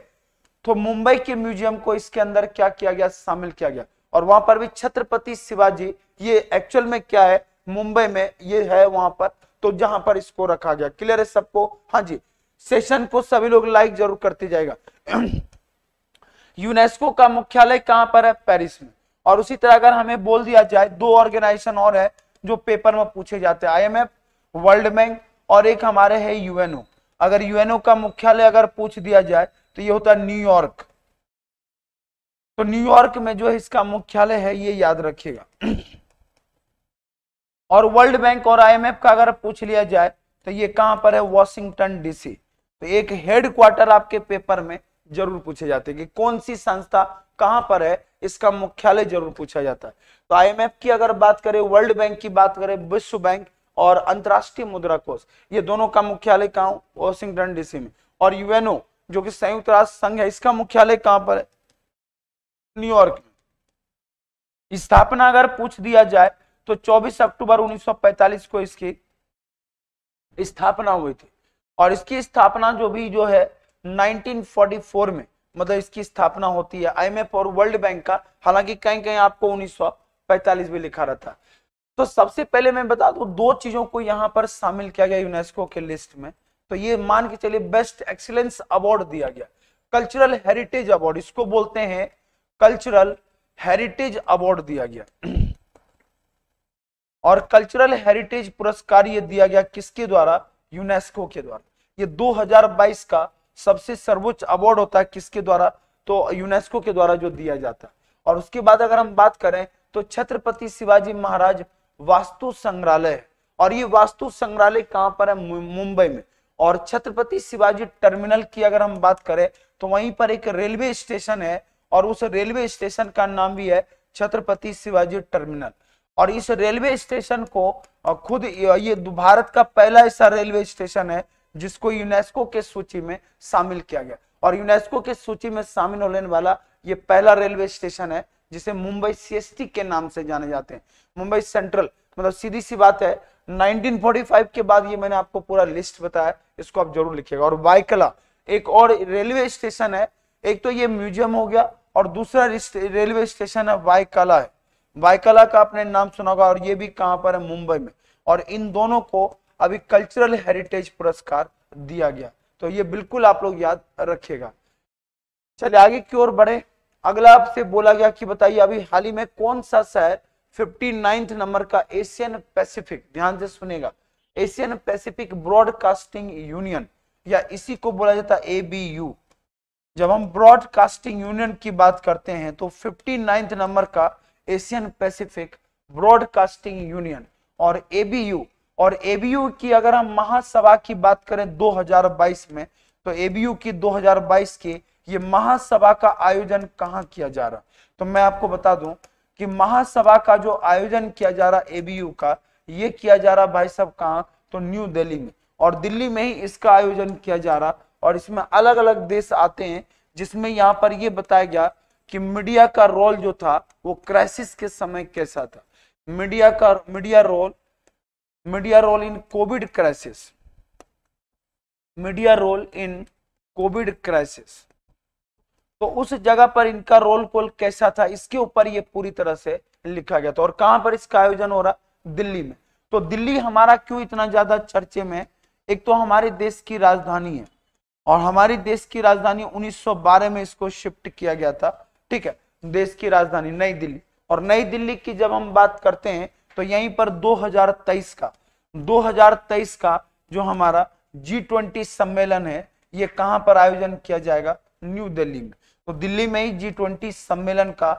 तो मुंबई के म्यूजियम को इसके अंदर क्या किया गया शामिल किया गया और वहां पर भी छत्रपति शिवाजी ये एक्चुअल में क्या है मुंबई में ये है वहां पर तो जहां पर इसको रखा गया क्लियर है सबको हाँ जी सेशन को सभी लोग लाइक जरूर करते जाएगा यूनेस्को (clears throat) का मुख्यालय कहां पर है पेरिस में और उसी तरह अगर हमें बोल दिया जाए दो ऑर्गेनाइजेशन और है जो पेपर में पूछे जाते हैं आईएमएफ वर्ल्ड बैंक और एक हमारे है यूएनओ अगर यूएनओ का मुख्यालय अगर पूछ दिया जाए तो ये होता है न्यूयॉर्क तो न्यूयॉर्क में जो इसका मुख्यालय है ये याद रखिएगा (clears throat) और वर्ल्ड बैंक और आईएमएफ का अगर पूछ लिया जाए तो ये कहां पर है वॉशिंगटन डीसी तो एक हेड क्वार्टर आपके पेपर में जरूर पूछे जाते हैं कि कौन सी संस्था कहां पर है इसका मुख्यालय जरूर पूछा जाता है तो आईएमएफ की अगर बात करें वर्ल्ड बैंक की बात करें विश्व बैंक और अंतरराष्ट्रीय मुद्रा कोष ये दोनों का मुख्यालय कहा वॉशिंगटन डीसी में और यूएनओ जो कि संयुक्त राष्ट्र संघ है इसका मुख्यालय कहां पर है न्यूयॉर्क में स्थापना अगर पूछ दिया जाए तो 24 अक्टूबर 1945 को इसकी स्थापना हुई थी और इसकी स्थापना जो भी जो है 1944 में मतलब इसकी स्थापना होती है आईएमएफ और वर्ल्ड बैंक का हालांकि कहीं कहीं आपको उन्नीस पैंतालीस में लिखा रहता तो सबसे पहले मैं बता दू दो चीजों को यहाँ पर शामिल किया गया यूनेस्को के लिस्ट में तो ये मान के चलिए बेस्ट एक्सीलेंस अवार्ड दिया गया कल्चरल हेरिटेज अवार्ड इसको बोलते हैं कल्चरल हेरिटेज अवार्ड दिया गया (clears throat) और कल्चरल हेरिटेज पुरस्कार ये दिया गया किसके द्वारा यूनेस्को के द्वारा ये 2022 का सबसे सर्वोच्च अवार्ड होता है किसके द्वारा तो यूनेस्को के द्वारा जो दिया जाता है और उसके बाद अगर हम बात करें तो छत्रपति शिवाजी महाराज वास्तु संग्रहालय और ये वास्तु संग्रहालय कहां पर है मुंबई में और छत्रपति शिवाजी टर्मिनल की अगर हम बात करें तो वहीं पर एक रेलवे स्टेशन है और उस रेलवे स्टेशन का नाम भी है छत्रपति शिवाजी टर्मिनल और इस रेलवे स्टेशन को खुद ये भारत का पहला ऐसा रेलवे स्टेशन है जिसको यूनेस्को के सूची में शामिल किया गया और यूनेस्को के सूची में शामिल होने वाला ये पहला रेलवे स्टेशन है जिसे मुंबई सीएसटी के नाम से जाने जाते हैं मुंबई सेंट्रल मतलब सीधी सी बात है 1945 के बाद ये मैंने आपको पूरा लिस्ट बताया इसको आप जरूर लिखिएगा और वायकला एक और रेलवे स्टेशन है एक तो ये म्यूजियम हो गया और दूसरा रेलवे स्टेशन है वायकला है वायकला का आपने नाम सुना होगा और ये भी कहां पर है मुंबई में और इन दोनों को अभी कल्चरल हेरिटेज पुरस्कार दिया गया तो ये बिल्कुल आप लोग याद रखिएगा चलिए आगे की ओर बढ़े अगला आपसे बोला गया कि बताइए अभी हाल ही में कौन सा शहर फिफ्टी नाइन्थ नंबर का एशियन पैसिफिक ध्यान से सुनेगा एशियन पैसिफिक ब्रॉडकास्टिंग यूनियन या इसी को बोला जाता है एबीयू जब हम ब्रॉडकास्टिंग यूनियन की बात करते हैं तो फिफ्टी नाइन्थ नंबर का एशियन पैसिफिक ब्रॉडकास्टिंग यूनियन और एबीयू और एबीयू की अगर हम महासभा की बात करें 2022 में तो एबीयू की 2022 की ये महासभा का आयोजन कहाँ किया जा रहा तो मैं आपको बता दूं कि महासभा का जो आयोजन किया जा रहा एबीयू का ये किया जा रहा भाई साहब कहाँ तो न्यू दिल्ली में और दिल्ली में ही इसका आयोजन किया जा रहा और इसमें अलग अलग देश आते हैं जिसमें यहाँ पर यह बताया गया कि मीडिया का रोल जो था वो क्राइसिस के समय कैसा था मीडिया का media role media role in Covid crisis media role in Covid crisis तो उस जगह पर इनका रोल कॉल कैसा था इसके ऊपर ये पूरी तरह से लिखा गया था और कहां पर इसका आयोजन हो रहा दिल्ली में तो दिल्ली हमारा क्यों इतना ज्यादा चर्चे में एक तो हमारे देश की राजधानी है और हमारी देश की राजधानी 1912 में इसको शिफ्ट किया गया था ठीक है देश की राजधानी नई दिल्ली और नई दिल्ली की जब हम बात करते हैं तो यहीं पर 2023 का 2023 का जो हमारा जी ट्वेंटी सम्मेलन है ये कहां पर आयोजन किया जाएगा न्यू दिल्ली में तो दिल्ली में ही जी ट्वेंटी सम्मेलन का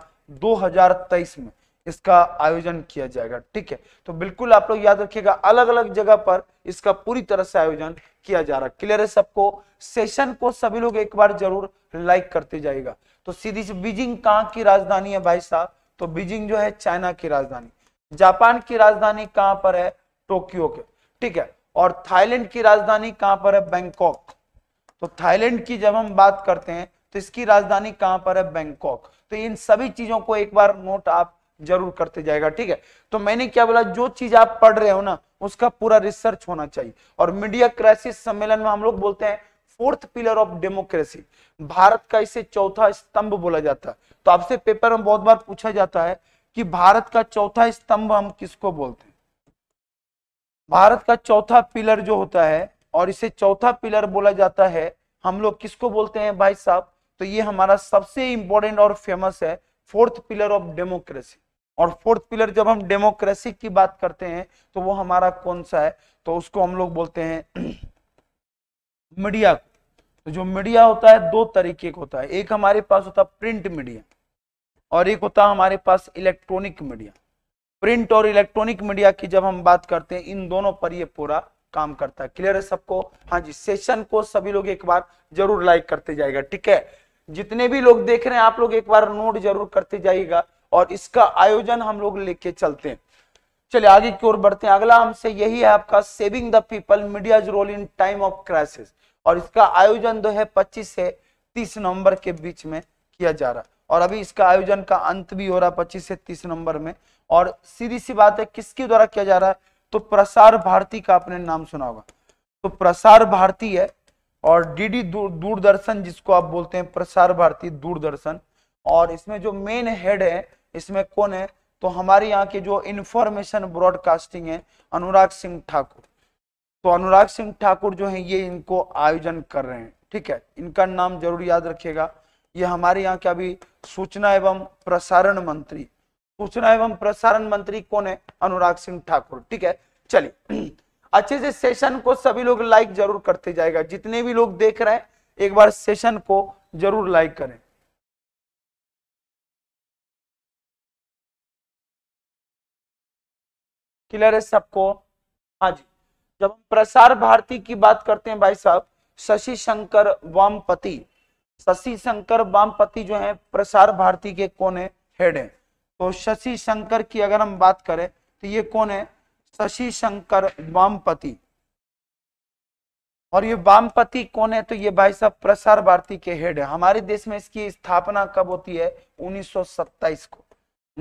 2023 में इसका आयोजन किया जाएगा ठीक है तो बिल्कुल आप लोग याद रखिएगा अलग अलग जगह पर इसका पूरी तरह से आयोजन किया जा रहा है क्लियर है सबको सेशन को सभी लोग एक बार जरूर लाइक करते जाएगा तो सीधी से बीजिंग कहाँ की राजधानी है भाई साहब तो बीजिंग जो है चाइना की राजधानी जापान की राजधानी कहाँ पर है टोक्यो के ठीक है और थाईलैंड की राजधानी कहां पर है बैंकॉक तो थाईलैंड की जब हम बात करते हैं तो इसकी राजधानी कहां पर है बैंकॉक तो इन सभी चीजों को एक बार नोट आप जरूर करते जाएगा ठीक है तो मैंने क्या बोला जो चीज आप पढ़ रहे हो ना उसका पूरा रिसर्च होना चाहिए और मीडिया क्राइसिस सम्मेलन में हम लोग बोलते हैं fourth pillar of democracy Bharat का इसे चौथा स्तंभ बोला जाता है तो आपसे पेपर में बहुत बार पूछा जाता है कि भारत का चौथा स्तंभ हम किसको बोलते हैं भारत का चौथा पिलर जो होता है और इसे चौथा पिलर बोला जाता है हम लोग किसको बोलते हैं भाई साहब तो ये हमारा सबसे इंपॉर्टेंट और फेमस है फोर्थ पिलर ऑफ डेमोक्रेसी और फोर्थ पिलर जब हम डेमोक्रेसी की बात करते हैं तो वो हमारा कौन सा है तो उसको हम लोग बोलते हैं (clears throat) मीडिया तो जो मीडिया होता है दो तरीके का होता है एक हमारे पास होता है प्रिंट मीडिया और एक होता है हमारे पास इलेक्ट्रॉनिक मीडिया प्रिंट और इलेक्ट्रॉनिक मीडिया की जब हम बात करते हैं इन दोनों पर ये पूरा काम करता है क्लियर है सबको हाँ जी सेशन को सभी लोग एक बार जरूर लाइक करते जाएगा ठीक है जितने भी लोग देख रहे हैं आप लोग एक बार नोट जरूर करते जाइएगा और इसका आयोजन हम लोग लेके चलते हैं चलिए आगे की ओर बढ़ते हैं अगला हमसे यही है आपका saving the people media's role in time of crisis और इसका आयोजन दो है पच्चीस से तीस नवंबर के बीच में किया जा रहा है और अभी इसका आयोजन का अंत भी हो रहा है पच्चीस से तीस नवंबर में और सीधी सी बात है किसके द्वारा किया जा रहा है तो प्रसार भारती का आपने नाम सुना होगा तो प्रसार भारती है और डीडी दूरदर्शन जिसको आप बोलते हैं प्रसार भारती दूरदर्शन और इसमें जो मेन हेड है इसमें कौन है तो हमारे यहाँ के जो इंफॉर्मेशन ब्रॉडकास्टिंग है अनुराग सिंह ठाकुर तो अनुराग सिंह ठाकुर जो है ये इनको आयोजन कर रहे हैं ठीक है इनका नाम जरूर याद रखिएगा ये हमारे यहाँ के अभी सूचना एवं प्रसारण मंत्री सूचना एवं प्रसारण मंत्री कौन है अनुराग सिंह ठाकुर ठीक है चलिए अच्छे से सेशन को सभी लोग लाइक जरूर करते जाएगा जितने भी लोग देख रहे हैं एक बार सेशन को जरूर लाइक करें क्लियर है सबको हाँ जी जब हम प्रसार भारती की बात करते हैं भाई साहब शशि शंकर वामपति शशि शंकर वामपति जो है प्रसार भारती के कौन है हेड है तो शशि शंकर की अगर हम बात करें तो ये कौन है शशि शंकर वामपति और ये वामपति कौन है तो ये भाई साहब प्रसार भारती के हेड है हमारे देश में इसकी स्थापना कब होती है 1927 को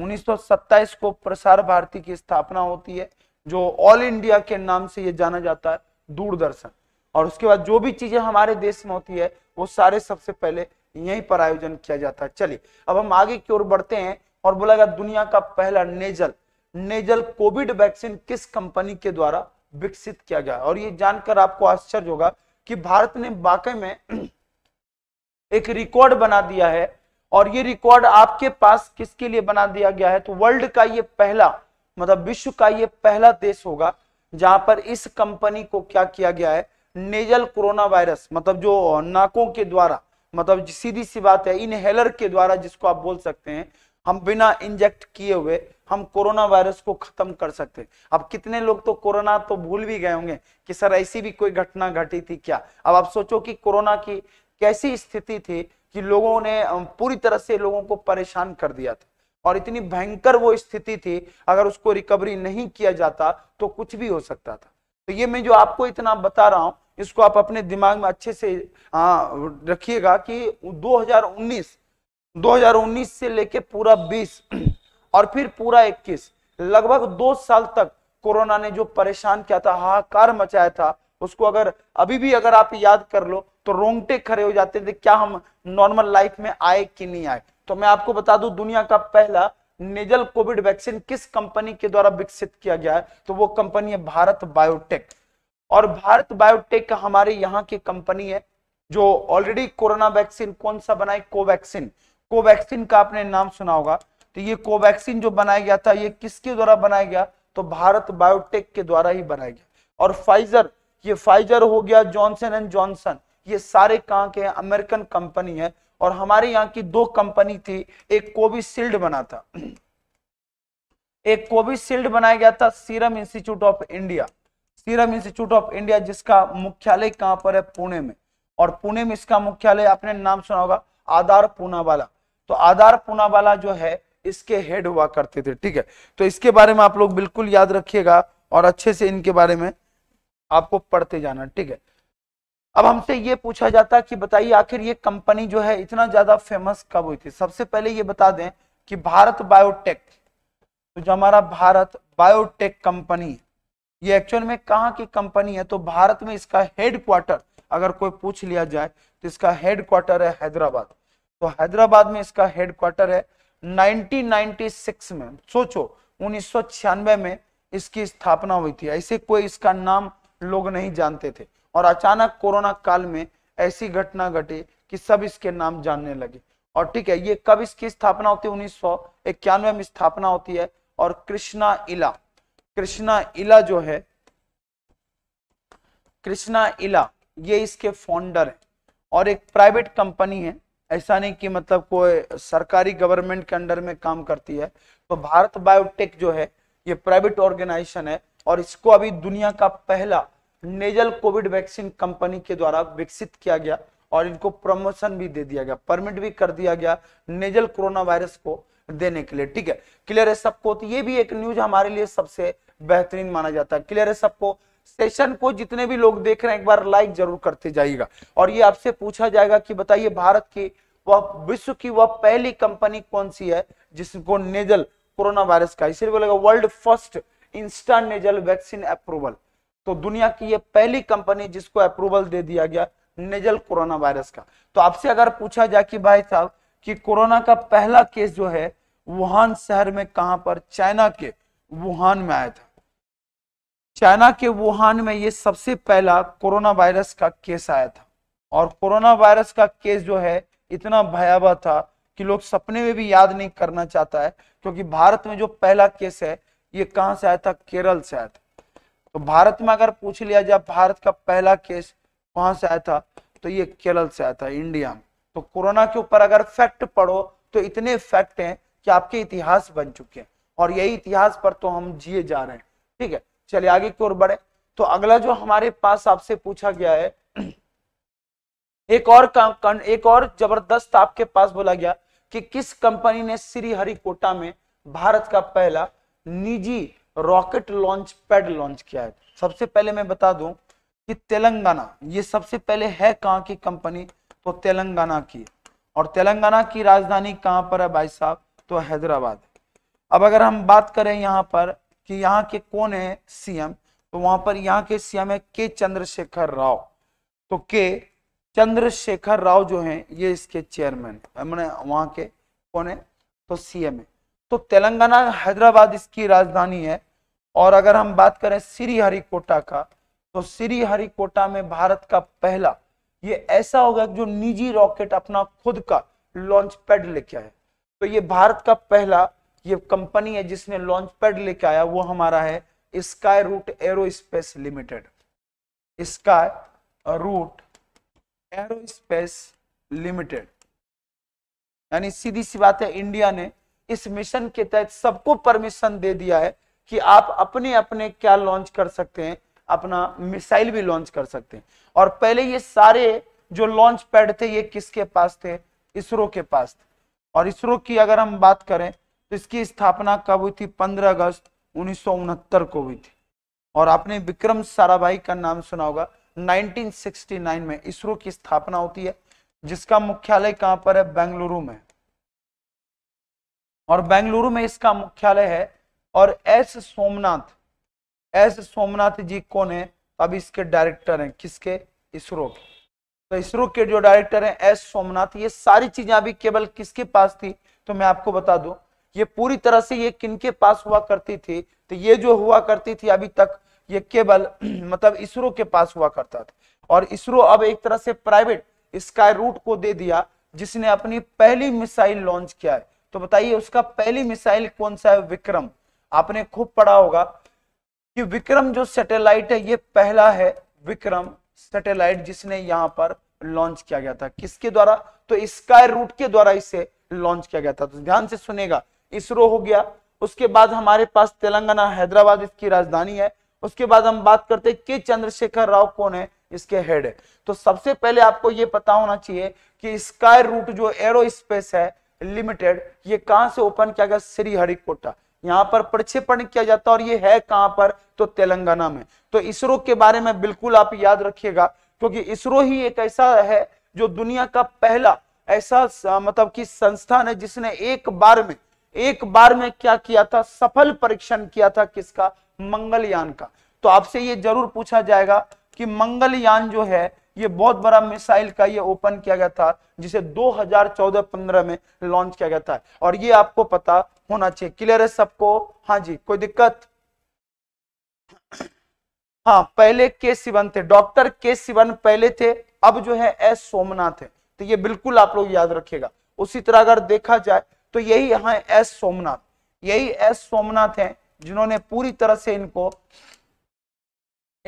1927 को प्रसार भारती की स्थापना होती है जो ऑल इंडिया के नाम से ये जाना जाता है दूरदर्शन और उसके बाद जो भी चीजें हमारे देश में होती है वो सारे सबसे पहले यहीं पर आयोजन किया जाता है चलिए अब हम आगे की ओर बढ़ते हैं और बोला गया दुनिया का पहला नेजल नेजल कोविड वैक्सीन किस कंपनी के द्वारा विकसित किया गया और ये जानकर आपको आश्चर्य होगा कि भारत ने वाकई में (clears throat) एक रिकॉर्ड बना दिया है और ये रिकॉर्ड आपके पास किसके लिए बना दिया गया है तो वर्ल्ड का ये पहला मतलब विश्व का ये पहला देश होगा जहां पर इस कंपनी को क्या किया गया है नेजल कोरोना वायरस मतलब जो नाकों के द्वारा मतलब सीधी सी बात है इनहेलर के द्वारा जिसको आप बोल सकते हैं हम बिना इंजेक्ट किए हुए हम कोरोना वायरस को खत्म कर सकते अब कितने लोग तो कोरोना तो भूल भी गए होंगे कि सर ऐसी भी कोई घटना घटी थी क्या अब आप सोचो कि कोरोना की कैसी स्थिति थी कि लोगों ने पूरी तरह से लोगों को परेशान कर दिया था और इतनी भयंकर वो स्थिति थी अगर उसको रिकवरी नहीं किया जाता तो कुछ भी हो सकता था तो ये मैं जो आपको इतना बता रहा हूँ इसको आप अपने दिमाग में अच्छे से रखिएगा कि 2019 2019 से लेके पूरा 20 और फिर पूरा 21 लगभग दो साल तक कोरोना ने जो परेशान किया था हाहाकार मचाया था उसको अगर अभी भी अगर आप याद कर लो तो रोंगटे खड़े हो जाते थे क्या हम नॉर्मल लाइफ में आए कि नहीं आए तो मैं आपको बता दूं दुनिया का पहला नेजल कोविड वैक्सीन किस कंपनी के द्वारा विकसित किया गया है तो वो कंपनी है भारत बायोटेक और भारत बायोटेक हमारे यहाँ की कंपनी है जो ऑलरेडी कोरोना वैक्सीन कौन सा बनाए कोवैक्सीन कोवैक्सीन का आपने नाम सुना होगा तो ये कोवैक्सीन जो बनाया गया था ये किसके द्वारा बनाया गया तो भारत बायोटेक के द्वारा ही बनाया गया और फाइजर ये फाइजर हो गया जॉनसन एंड जॉनसन ये सारे कहाँ के हैं अमेरिकन कंपनी है और हमारे यहाँ की दो कंपनी थी एक कोविशील्ड बना था एक कोविशील्ड बनाया गया था Serum Institute of India Serum Institute of India जिसका मुख्यालय कहाँ पर है पुणे में और पुणे में इसका मुख्यालय आपने नाम सुना होगा आधार पूनावाला तो आधार पूनावाला जो है इसके हेड हुआ करते थे ठीक है तो इसके बारे में आप लोग बिल्कुल याद रखिएगा और अच्छे से इनके बारे में आपको पढ़ते जाना ठीक है अब हमसे ये पूछा जाता कि बताइए आखिर ये कंपनी जो है इतना ज्यादा फेमस कब हुई थी सबसे पहले ये बता दें कि भारत बायोटेक तो जो हमारा भारत बायोटेक कंपनी ये एक्चुअल में कहाँ की कंपनी है तो भारत में इसका हेडक्वार्टर अगर कोई पूछ लिया जाए तो इसका हेडक्वार्टर है हैदराबाद तो हैदराबाद में इसका हेडक्वार्टर है 1996 में सोचो उन्नीस में इसकी स्थापना हुई थी ऐसे कोई इसका नाम लोग नहीं जानते थे और अचानक कोरोना काल में ऐसी घटना घटी कि सब इसके नाम जानने लगे और ठीक है ये कब इसकी स्थापना होती है उन्नीस में स्थापना होती है और कृष्णा इला कृष्णा इला जो है कृष्णा इला ये इसके फाउंडर है और एक प्राइवेट कंपनी है ऐसा नहीं कि मतलब कोई सरकारी गवर्नमेंट के अंडर में काम करती है तो भारत बायोटेक जो है ये प्राइवेट ऑर्गेनाइजेशन है और इसको अभी दुनिया का पहला नेजल कोविड वैक्सीन कंपनी के द्वारा विकसित किया गया और इनको प्रमोशन भी दे दिया गया परमिट भी कर दिया गया नेजल कोरोना वायरस को देने के लिए ठीक है क्लियर है सबको तो ये भी एक न्यूज हमारे लिए सबसे बेहतरीन माना जाता है क्लियर है सबको सेशन को जितने भी लोग देख रहे हैं एक बार लाइक जरूर करते जाइएगा और ये आपसे पूछा जाएगा कि बताइए भारत की वह विश्व की वह पहली कंपनी कौन सी है जिसको नेजल कोरोना वायरस का इसलिए बोलेगा world first insta nasal vaccine approval तो दुनिया की ये पहली कंपनी जिसको अप्रूवल दे दिया गया नेजल कोरोना वायरस का तो आपसे अगर पूछा जाए कि भाई साहब कि कोरोना का पहला केस जो है वुहान शहर में कहां पर चाइना के वुहान में आया था चाइना के वुहान में ये सबसे पहला कोरोना वायरस का केस आया था और कोरोना वायरस का केस जो है इतना भयावह था कि लोग सपने में भी याद नहीं करना चाहता है क्योंकि भारत में जो पहला केस है ये कहाँ से आया था केरल से आया था तो भारत में अगर पूछ लिया जाए भारत का पहला केस कहाँ से आया था तो ये केरल से आया था इंडिया में तो कोरोना के ऊपर अगर फैक्ट पढ़ो तो इतने फैक्ट हैं कि आपके इतिहास बन चुके हैं और यही इतिहास पर तो हम जिए जा रहे हैं ठीक है चलिए आगे की ओर बढ़े तो अगला जो हमारे पास आपसे पूछा गया है (clears throat) एक और एक और जबरदस्त आपके पास बोला गया कि किस कंपनी ने श्रीहरिकोटा में भारत का पहला निजी रॉकेट लॉन्च पैड लॉन्च किया है सबसे पहले मैं बता दूं कि तेलंगाना ये सबसे पहले है कहा की कंपनी तो तेलंगाना की और तेलंगाना की राजधानी कहां पर है भाई साहब तो हैदराबाद अब अगर हम बात करें यहां पर कि यहाँ के कौन है सीएम तो वहां पर यहाँ के सीएम है के चंद्रशेखर राव तो के चंद्रशेखर राव जो हैं ये इसके चेयरमैन मैंने वहां के कौन है तो सीएम है तो तेलंगाना हैदराबाद इसकी राजधानी है और अगर हम बात करें श्रीहरिकोटा का तो श्रीहरिकोटा में भारत का पहला ये ऐसा होगा जो निजी रॉकेट अपना खुद का लॉन्च पैड लेके आए तो ये भारत का पहला ये कंपनी है जिसने लॉन्च पैड लेके आया वो हमारा है Skyroot Aerospace limited Skyroot Aerospace limited यानी सीधी सी बात है इंडिया ने इस मिशन के तहत सबको परमिशन दे दिया है कि आप अपने अपने क्या लॉन्च कर सकते हैं अपना मिसाइल भी लॉन्च कर सकते हैं और पहले ये सारे जो लॉन्च पैड थे ये किसके पास थे इसरो के पास थे और इसरो की अगर हम बात करें तो इसकी स्थापना कब हुई थी 15 अगस्त उन्नीस को हुई थी और आपने विक्रम साराभाई का नाम सुना होगा 1969 में इसरो की स्थापना होती है जिसका मुख्यालय कहां पर है बेंगलुरु में और बेंगलुरु में इसका मुख्यालय है और एस सोमनाथ एस सोमनाथ जी कौन है अब इसके डायरेक्टर हैं किसके इसरो के तो इसरो के जो डायरेक्टर हैं एस सोमनाथ ये सारी चीजें अभी केवल किसके पास थी तो मैं आपको बता दूं ये पूरी तरह से ये किनके पास हुआ करती थी तो ये जो हुआ करती थी अभी तक ये केवल (clears throat) मतलब इसरो के पास हुआ करता था और इसरो अब एक तरह से प्राइवेट स्काई रूट को दे दिया जिसने अपनी पहली मिसाइल लॉन्च किया है तो बताइए उसका पहली मिसाइल कौन सा है विक्रम आपने खूब पढ़ा होगा कि विक्रम जो सैटेलाइट है ये पहला है विक्रम सैटेलाइट जिसने यहाँ पर लॉन्च किया गया था किसके द्वारा तो स्काई रूट के द्वारा इसे लॉन्च किया गया था तो ध्यान से सुनेगा इसरो हो गया उसके बाद हमारे पास तेलंगाना हैदराबाद इसकी राजधानी है उसके बाद हम बात करते हैं के चंद्रशेखर राव कौन है इसके हेड है तो सबसे पहले आपको ये पता होना चाहिए कि स्काई रूट जो एरो स्पेस है लिमिटेड ये कहां से ओपन किया गया श्रीहरिकोटा यहाँ पर प्रक्षेपण किया जाता है और ये है कहां पर तो तेलंगाना में तो इसरो के बारे में बिल्कुल आप याद रखिएगा क्योंकि इसरो ही एक ऐसा है जो दुनिया का पहला ऐसा मतलब कि संस्थान है जिसने एक बार में एक बार में क्या किया था सफल परीक्षण किया था किसका मंगलयान का तो आपसे ये जरूर पूछा जाएगा कि मंगलयान जो है ये बहुत बड़ा मिसाइल का ये ओपन किया गया था जिसे 2014-15 में लॉन्च किया गया था और ये आपको पता होना चाहिए क्लियर है सबको हाँ जी कोई दिक्कत हाँ पहले के सिवन थे डॉक्टर के सिवन पहले थे अब जो है एस सोमनाथ है तो ये बिल्कुल आप लोग याद रखिएगा उसी तरह अगर देखा जाए तो यही यहां एस सोमनाथ यही एस सोमनाथ हैं जिन्होंने पूरी तरह से इनको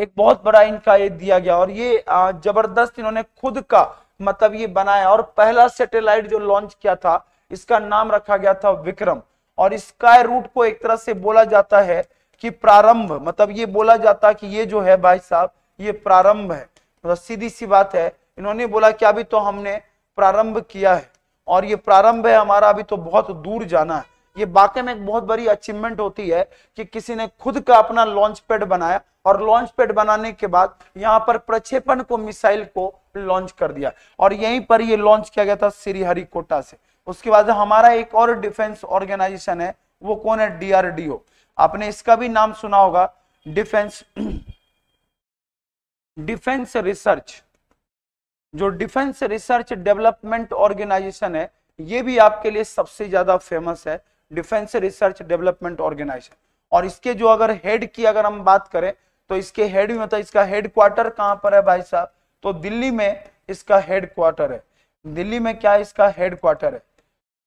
एक बहुत बड़ा इनका ये दिया गया और ये जबरदस्त इन्होंने खुद का मतलब ये बनाया और पहला सैटेलाइट जो लॉन्च किया था इसका नाम रखा गया था विक्रम और स्काई रूट को एक तरह से बोला जाता है कि प्रारंभ मतलब ये बोला जाता कि ये जो है भाई साहब ये प्रारंभ है मतलब सीधी सी बात है इन्होंने बोला कि अभी तो हमने प्रारंभ किया है और ये प्रारंभ है हमारा अभी तो बहुत दूर जाना है ये वाकई में एक बहुत बड़ी अचीवमेंट होती है कि किसी ने खुद का अपना लॉन्च पैड बनाया और लॉन्च पैड बनाने के बाद यहाँ पर प्रक्षेपण को मिसाइल को लॉन्च कर दिया और यहीं पर ये लॉन्च किया गया था श्रीहरिकोटा से उसके बाद हमारा एक और डिफेंस ऑर्गेनाइजेशन है वो कौन है डीआरडीओ आपने इसका भी नाम सुना होगा डिफेंस डिफेंस रिसर्च जो डिफेंस रिसर्च डेवलपमेंट ऑर्गेनाइजेशन है ये भी आपके लिए सबसे ज्यादा फेमस है डिफेंस रिसर्च डेवलपमेंट ऑर्गेनाइजेशन और इसके जो अगर हेड की अगर हम बात करें तो इसके हेड भी मतलब इसका हेडक्वार्टर कहां कहाँ पर है भाई साहब तो दिल्ली में इसका हेडक्वार्टर है दिल्ली में क्या इसका हेडक्वार्टर है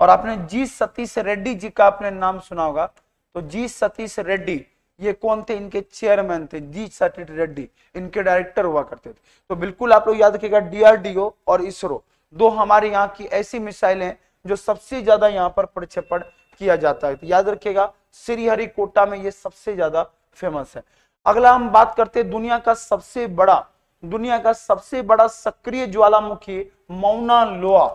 और आपने जी सतीश रेड्डी जी का आपने नाम सुना होगा तो जी सतीश रेड्डी ये कौन थे इनके चेयरमैन थे जी सटेट रेड्डी इनके डायरेक्टर हुआ करते थे तो बिल्कुल आप लोग याद रखिएगा डीआरडीओ और इसरो दो हमारे यहाँ की ऐसी मिसाइलें जो सबसे ज्यादा यहाँ पर प्रक्षेपण किया जाता है तो याद रखिएगा श्रीहरिकोटा में ये सबसे ज्यादा फेमस है अगला हम बात करते हैं दुनिया का सबसे बड़ा दुनिया का सबसे बड़ा सक्रिय ज्वालामुखी मौना लोआ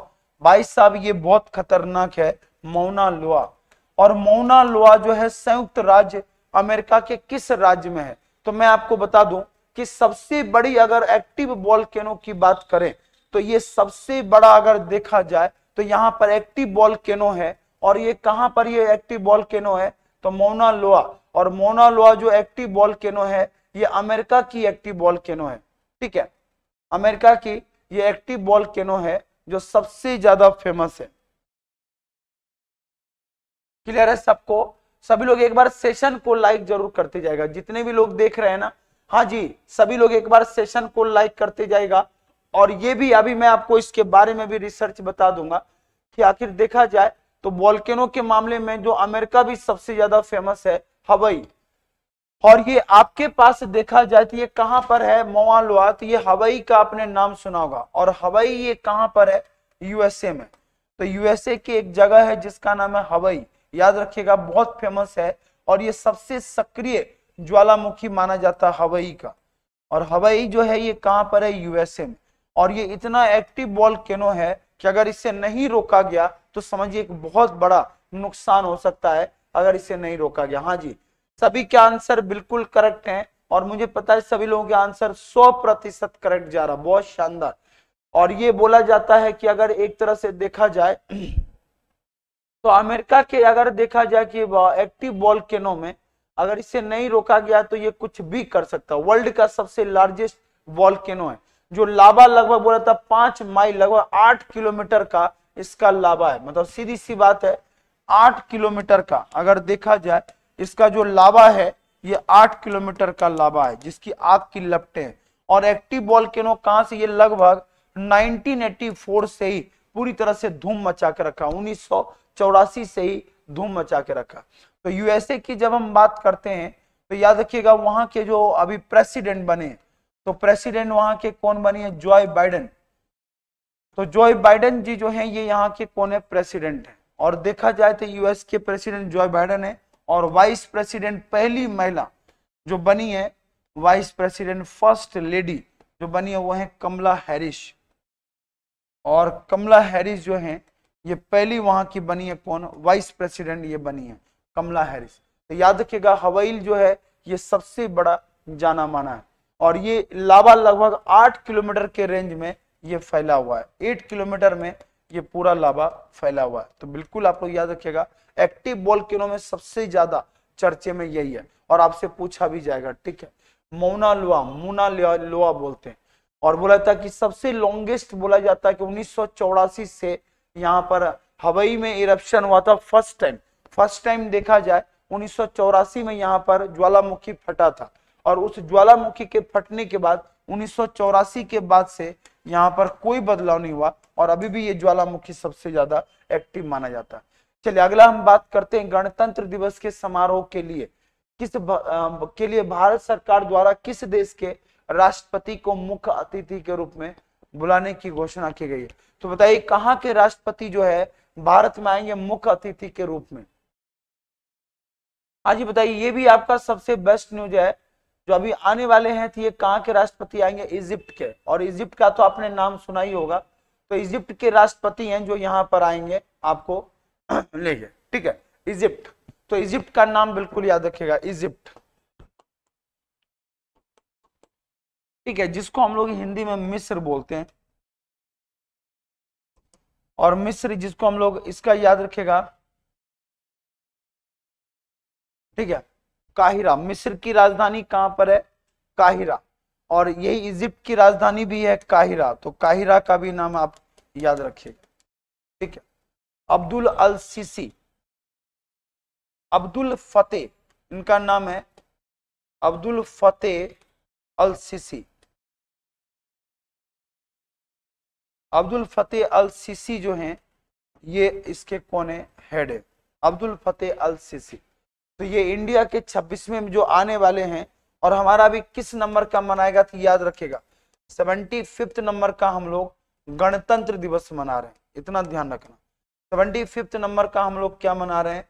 भाई साहब ये बहुत खतरनाक है मौना लोआ और मौना लोआ जो है संयुक्त राज्य अमेरिका के किस राज्य में है तो मैं आपको बता दूं कि सबसे बड़ी अगर एक्टिव वॉल्केनो की बात करें तो ये सबसे बड़ा अगर देखा जाए तो यहाँ पर एक्टिव वॉल्केनो है और ये कहाँ पर ये एक्टिव वॉल्केनो है तो मोना लोआ और मोना लोआ जो एक्टिव वॉल्केनो है ये अमेरिका की एक्टिव वॉल्केनो है ठीक है अमेरिका की ये एक्टिव वॉल्केनो है जो सबसे ज्यादा फेमस है क्लियर है सबको सभी लोग एक बार सेशन को लाइक जरूर करते जाएगा जितने भी लोग देख रहे हैं ना हाँ जी सभी लोग एक बार सेशन को लाइक करते जाएगा और ये भी अभी मैं आपको इसके बारे में भी रिसर्च बता दूंगा कि आखिर देखा जाए तो वॉल्केनो के मामले में जो अमेरिका भी सबसे ज्यादा फेमस है हवाई और ये आपके पास देखा जाए तो ये कहाँ पर है मोआलोआ तो ये हवाई का आपने नाम सुना होगा और हवाई ये कहाँ पर है यूएसए में तो यूएसए की एक जगह है जिसका नाम है हवाई याद रखिएगा बहुत फेमस है और ये सबसे सक्रिय ज्वालामुखी माना जाता है हवाई का और हवाई जो है ये कहाँ पर है यूएसए में और ये इतना एक्टिव बॉल केनो है कि अगर इसे नहीं रोका गया तो समझिए एक बहुत बड़ा नुकसान हो सकता है अगर इसे नहीं रोका गया हाँ जी सभी के आंसर बिल्कुल करेक्ट हैं और मुझे पता है सभी लोगों के आंसर 100 प्रतिशत करेक्ट जा रहा बहुत शानदार और ये बोला जाता है कि अगर एक तरह से देखा जाए तो अमेरिका के अगर देखा जाए कि एक्टिव बॉल केनो में अगर इसे नहीं रोका गया तो ये कुछ भी कर सकता है वर्ल्ड का सबसे लार्जेस्ट बॉल केनो है जो लाभा लगभग बोला था पांच माइल लगभग आठ किलोमीटर का इसका लाभा है मतलब सीधी सी बात है आठ किलोमीटर का अगर देखा जाए इसका जो लाभा है ये आठ किलोमीटर का लाभा है जिसकी आग की लपटे हैं और एक्टिव बॉल केनो कहां से ये लगभग 1984 से ही पूरी तरह से धूम मचा के रखा उन्नीस सौ चौरासी से ही धूम मचा के रखा तो यूएसए की जब हम बात करते हैं तो याद रखिएगा वहां के जो अभी प्रेसिडेंट बने तो प्रेसिडेंट वहां के कौन बने हैं जॉय बाइडन तो जॉय बाइडन जी जो है ये यहाँ के कौन है प्रेसिडेंट है और देखा जाए तो यूएस के प्रेसिडेंट जॉय बाइडन है और वाइस प्रेसिडेंट पहली महिला जो बनी है वाइस प्रेसिडेंट फर्स्ट लेडी जो बनी है वो है कमला हैरिस और कमला हैरिस जो है ये पहली वहां की बनी है कौन वाइस प्रेसिडेंट ये बनी है कमला हैरिस तो याद रखिएगा हवाई जो है ये सबसे बड़ा जाना माना है और ये लावा लगभग आठ किलोमीटर के रेंज में ये फैला हुआ है एट किलोमीटर में ये पूरा लावा फैला हुआ है तो बिल्कुल आप लोग याद रखिएगा एक्टिव बॉल किलो में सबसे ज्यादा चर्चे में यही है और आपसे पूछा भी जाएगा ठीक है मौना लुआ मोना लुआ बोलते हैं और बोला था कि सबसे लॉन्गेस्ट बोला जाता है कि उन्नीस से यहाँ पर हवाई में इरप्शन हुआ था फर्स्ट टाइम फर्स्ट टाइम देखा जाए उन्नीस में यहाँ पर ज्वालामुखी फटा था और उस ज्वालामुखी के फटने के बाद उन्नीस के बाद से यहाँ पर कोई बदलाव नहीं हुआ और अभी भी ये ज्वालामुखी सबसे ज्यादा एक्टिव माना जाता है चलिए अगला हम बात करते हैं गणतंत्र दिवस के समारोह के लिए किस के लिए भारत सरकार द्वारा किस देश के राष्ट्रपति को मुख्य अतिथि के रूप में बुलाने की घोषणा की गई है तो बताइए कहाँ के राष्ट्रपति जो है भारत में आएंगे मुख्य अतिथि के रूप में हाँ जी बताइए ये भी आपका सबसे बेस्ट न्यूज है जो अभी आने वाले हैं तो ये कहाँ के राष्ट्रपति आएंगे इजिप्ट के और इजिप्ट का तो आपने नाम सुना ही होगा तो इजिप्ट के राष्ट्रपति हैं जो यहाँ पर आएंगे आपको (clears throat) लेके ठीक है इजिप्ट तो इजिप्ट का नाम बिल्कुल याद रखेगा इजिप्ट ठीक है जिसको हम लोग हिंदी में मिस्र बोलते हैं और मिस्र जिसको हम लोग इसका याद रखेगा ठीक है काहिरा मिस्र की राजधानी कहां पर है काहिरा और यही इजिप्ट की राजधानी भी है काहिरा तो काहिरा का भी नाम आप याद रखिएगा ठीक है Abdel al Sisi Abdel Fattah इनका नाम है Abdel Fattah al Sisi Abdel Fattah al Sisi जो हैं ये इसके कौन हेड है अब्दुल फतेह अल सीसी तो ये इंडिया के छब्बीसवें जो आने वाले हैं और हमारा भी किस नंबर का मनाएगा तो याद रखेगा सेवेंटी फिफ्थ नंबर का हम लोग गणतंत्र दिवस मना रहे हैं इतना ध्यान रखना सेवेंटी फिफ्थ नंबर का हम लोग क्या मना रहे हैं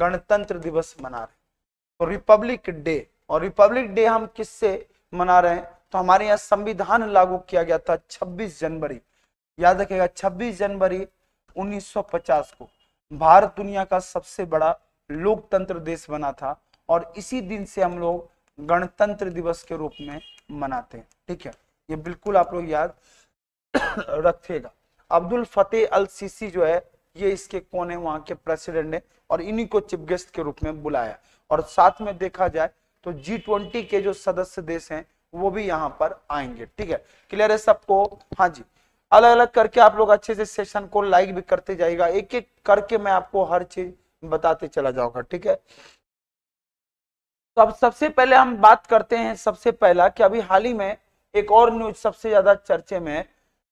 गणतंत्र दिवस मना रहे हैं तो रिपब्लिक डे और रिपब्लिक डे हम किससे मना रहे हैं तो हमारे यहाँ संविधान लागू किया गया था 26 जनवरी याद रखेगा 26 जनवरी 1950 को भारत दुनिया का सबसे बड़ा लोकतंत्र देश बना था और इसी दिन से हम लोग गणतंत्र दिवस के रूप में मनाते हैं ठीक है ये बिल्कुल आप लोग याद (coughs) रखिएगा अब्दुल फतेह अल सीसी जो है ये इसके कौन है वहां के प्रेसिडेंट ने और इन्हीं को चीफ गेस्ट के रूप में बुलाया और साथ में देखा जाए तो जी ट्वेंटी के जो सदस्य देश हैं वो भी यहाँ पर आएंगे ठीक है क्लियर है सबको हाँ जी अलग अलग करके आप लोग अच्छे से सेशन को लाइक भी करते जाएगा एक एक करके मैं आपको हर चीज बताते चला जाऊंगा ठीक है तो अब सबसे पहले हम बात करते हैं सबसे पहला कि अभी हाल ही में एक और न्यूज सबसे ज्यादा चर्चे में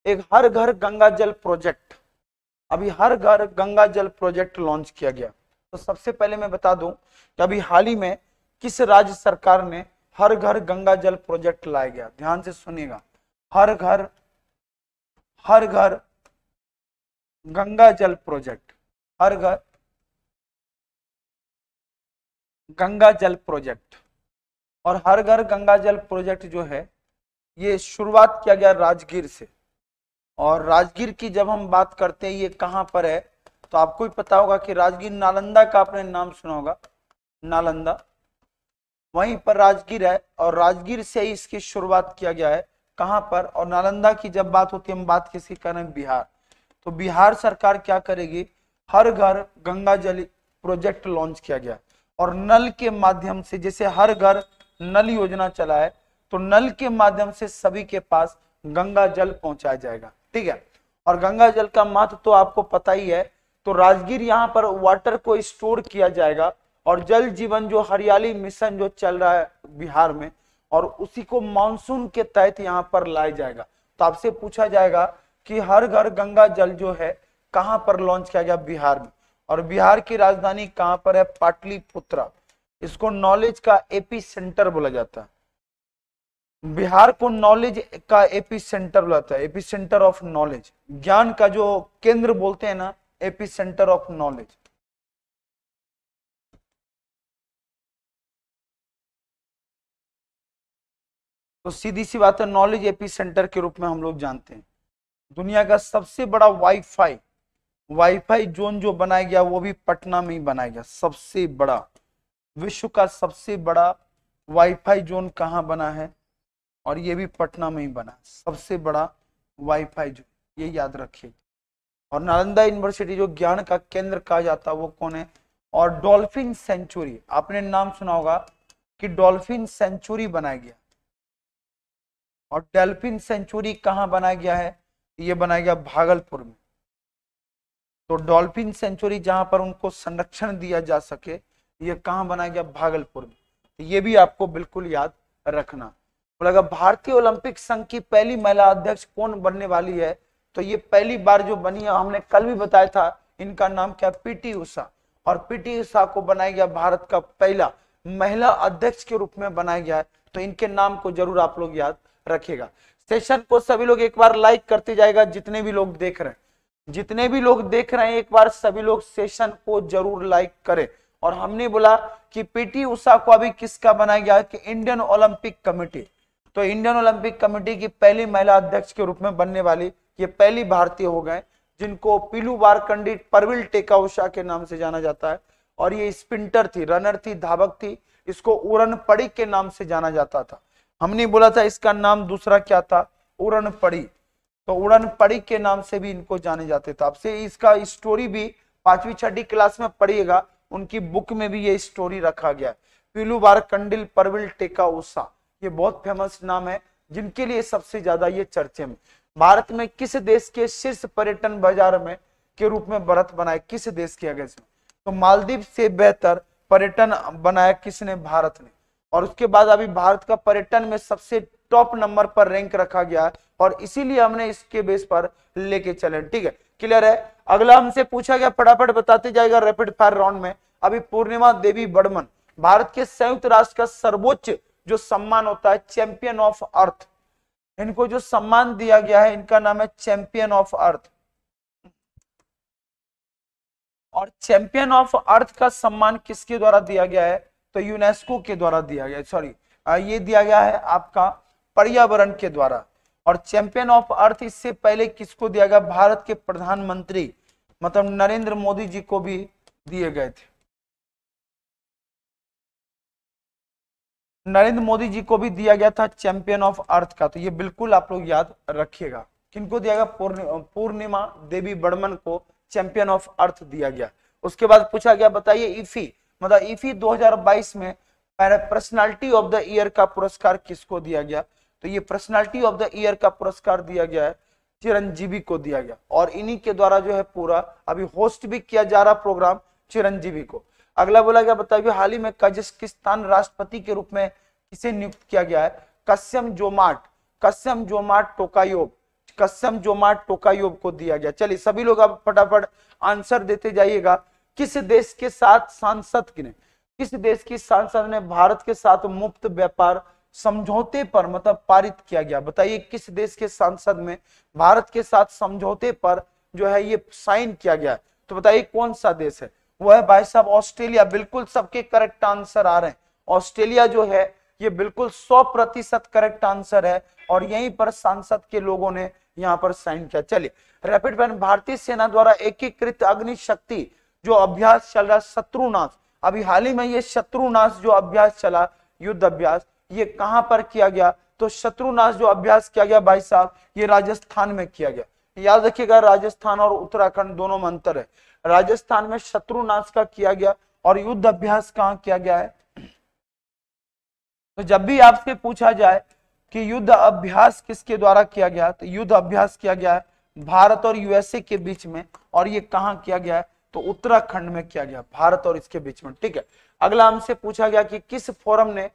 एक हर घर गंगा जल प्रोजेक्ट अभी हर घर गंगा जल प्रोजेक्ट लॉन्च किया गया तो सबसे पहले मैं बता दूं कि अभी हाल ही में किस राज्य सरकार ने हर घर गंगा जल प्रोजेक्ट लाया गया ध्यान से सुनिएगा हर घर हर घर गंगा जल प्रोजेक्ट हर घर गंगा जल प्रोजेक्ट और हर घर गंगा जल प्रोजेक्ट जो है ये शुरुआत किया गया राजगीर से और राजगीर की जब हम बात करते हैं ये कहाँ पर है तो आपको भी पता होगा कि राजगीर नालंदा का आपने नाम सुना होगा नालंदा वहीं पर राजगीर है और राजगीर से ही इसकी शुरुआत किया गया है कहाँ पर और नालंदा की जब बात होती है हम बात किसकी कर रहे हैं बिहार तो बिहार सरकार क्या करेगी हर घर गंगा जल प्रोजेक्ट लॉन्च किया गया और नल के माध्यम से जैसे हर घर नल योजना चलाए तो नल के माध्यम से सभी के पास गंगा जल पहुंचाया जाएगा ठीक है और गंगा जल का महत्व तो आपको पता ही है तो राजगीर यहाँ पर वाटर को स्टोर किया जाएगा और जल जीवन जो हरियाली मिशन जो चल रहा है बिहार में और उसी को मानसून के तहत यहाँ पर लाया जाएगा तो आपसे पूछा जाएगा कि हर घर गंगा जल जो है कहाँ पर लॉन्च किया गया बिहार में और बिहार की राजधानी कहाँ पर है पुत्रा इसको नॉलेज का एपी सेंटर बोला जाता है बिहार को नॉलेज का एपी सेंटर बोला जाता है एपी सेंटर ऑफ नॉलेज ज्ञान का जो केंद्र बोलते हैं ना एपी सेंटर ऑफ नॉलेज तो सीधी सी बात है नॉलेज एपी सेंटर के रूप में हम लोग जानते हैं दुनिया का सबसे बड़ा वाईफाई वाईफाई जोन जो बनाया गया वो भी पटना में ही बनाया गया सबसे बड़ा विश्व का सबसे बड़ा वाईफाई जोन कहाँ बना है और ये भी पटना में ही बना सबसे बड़ा वाईफाई जोन ये याद रखिए और नालंदा यूनिवर्सिटी जो ज्ञान का केंद्र कहा जाता है वो कौन है और डॉल्फिन सेंचुरी आपने नाम सुना होगा कि डॉल्फिन सेंचुरी बनाया गया और डेल्फिन सेंचुरी कहाँ बनाया गया है ये बनाया गया भागलपुर में तो डॉल्फिन सेंचुरी जहां पर उनको संरक्षण दिया जा सके ये कहाँ बनाया गया भागलपुर में तो ये भी आपको बिल्कुल याद रखना बोला भारतीय ओलंपिक संघ की पहली महिला अध्यक्ष कौन बनने वाली है तो ये पहली बार जो बनी है हमने कल भी बताया था इनका नाम क्या पीटी उषा और पीटी उषा को बनाया गया भारत का पहला महिला अध्यक्ष के रूप में बनाया गया है तो इनके नाम को जरूर आप लोग याद रखेगा सेशन को सभी लोग एक बार लाइक करते जाएगा जितने भी लोग देख रहे हैं जितने भी लोग देख रहे हैं एक बार सभी लोग सेशन को जरूर लाइक करें और हमने बोला कि पीटी उषा को अभी किसका बनाया गया कि इंडियन ओलंपिक कमेटी तो इंडियन ओलंपिक कमेटी की पहली महिला अध्यक्ष के रूप में बनने वाली ये पहली भारतीय हो गए जिनको पीलू बार परविल टेका उषा के नाम से जाना जाता है और ये स्पिंटर थी रनर थी धावक थी इसको उरन पड़ी के नाम से जाना जाता था हमने बोला था इसका नाम दूसरा क्या था उड़न पड़ी तो उड़न पड़ी के नाम से भी इनको जाने जाते थे आपसे इसका स्टोरी भी पांचवी छठी क्लास में पढ़िएगा उनकी बुक में भी ये स्टोरी रखा गया पीलू बार कंडिल परविल टेका ओसा ये बहुत फेमस नाम है जिनके लिए सबसे ज्यादा ये चर्चे में भारत में किस देश के शीर्ष पर्यटन बाजार में के रूप में भारत बनाए किस देश के अगेंस्ट में तो मालदीव से बेहतर पर्यटन बनाया किसने भारत ने और उसके बाद अभी भारत का पर्यटन में सबसे टॉप नंबर पर रैंक रखा गया है और इसीलिए हमने इसके बेस पर लेके चले ठीक है क्लियर है अगला हमसे पूछा गया फटाफट बताते जाएगा रैपिड फायर राउंड में अभी पूर्णिमा देवी बर्मन भारत के संयुक्त राष्ट्र का सर्वोच्च जो सम्मान होता है चैंपियन ऑफ अर्थ इनको जो सम्मान दिया गया है इनका नाम है चैंपियन ऑफ अर्थ और चैंपियन ऑफ अर्थ का सम्मान किसके द्वारा दिया गया है तो यूनेस्को के द्वारा दिया गया सॉरी ये दिया गया है आपका पर्यावरण के द्वारा और चैंपियन ऑफ अर्थ इससे पहले किसको दिया गया भारत के प्रधानमंत्री मतलब नरेंद्र मोदी जी को भी दिए गए थे नरेंद्र मोदी जी को भी दिया गया था चैंपियन ऑफ अर्थ का तो ये बिल्कुल आप लोग याद रखिएगा किनको दिया गया पूर्णिमा देवी बर्मन को चैंपियन ऑफ अर्थ दिया गया उसके बाद पूछा गया बताइए इफी मतलब इफी 2022 में पर्सनालिटी ऑफ द ईयर का पुरस्कार किसको दिया गया तो ये पर्सनालिटी ऑफ द ईयर का पुरस्कार दिया गया है चिरंजीवी को दिया गया और इन्हीं के द्वारा जो है पूरा अभी होस्ट भी किया जा रहा प्रोग्राम चिरंजीवी को अगला बोला गया बताइए हाल ही में कजिस्किस्तान राष्ट्रपति के रूप में किसे नियुक्त किया गया है कस्यम जोमाट कश्यम जोमाट टोकायोब कस्यम जोमाट टोकायोब को दिया गया चलिए सभी लोग अब फटाफट आंसर देते जाइएगा किस देश के साथ सांसद ने किस देश की सांसद ने भारत के साथ मुफ्त व्यापार समझौते पर मतलब पारित किया गया बताइए किस देश के सांसद में भारत के साथ समझौते पर जो है ये साइन किया गया तो बताइए कौन सा देश है वो है भाई साहब ऑस्ट्रेलिया बिल्कुल सबके करेक्ट आंसर आ रहे हैं ऑस्ट्रेलिया जो है ये बिल्कुल सौ प्रतिशत करेक्ट आंसर है और यहीं पर सांसद के लोगों ने यहाँ पर साइन किया चलिए रैपिड भारतीय सेना द्वारा एकीकृत अग्नि शक्ति जो अभ्यास चल रहा शत्रुनाश अभी हाल ही में ये शत्रुनाश जो अभ्यास चला युद्ध अभ्यास ये कहां पर किया गया तो शत्रुनाश जो अभ्यास किया गया भाई साहब ये राजस्थान में किया गया याद रखिएगा राजस्थान और उत्तराखंड दोनों में अंतर है राजस्थान में शत्रुनाश का किया गया और युद्ध अभ्यास कहाँ किया गया है तो जब भी आपसे पूछा जाए कि युद्ध अभ्यास किसके द्वारा किया गया तो युद्ध अभ्यास किया गया है भारत और यूएसए के बीच में और ये कहा किया गया है तो उत्तराखंड में किया गया भारत और इसके बीच में ठीक है अगला हमसे पूछा गया कि किस फोरम ने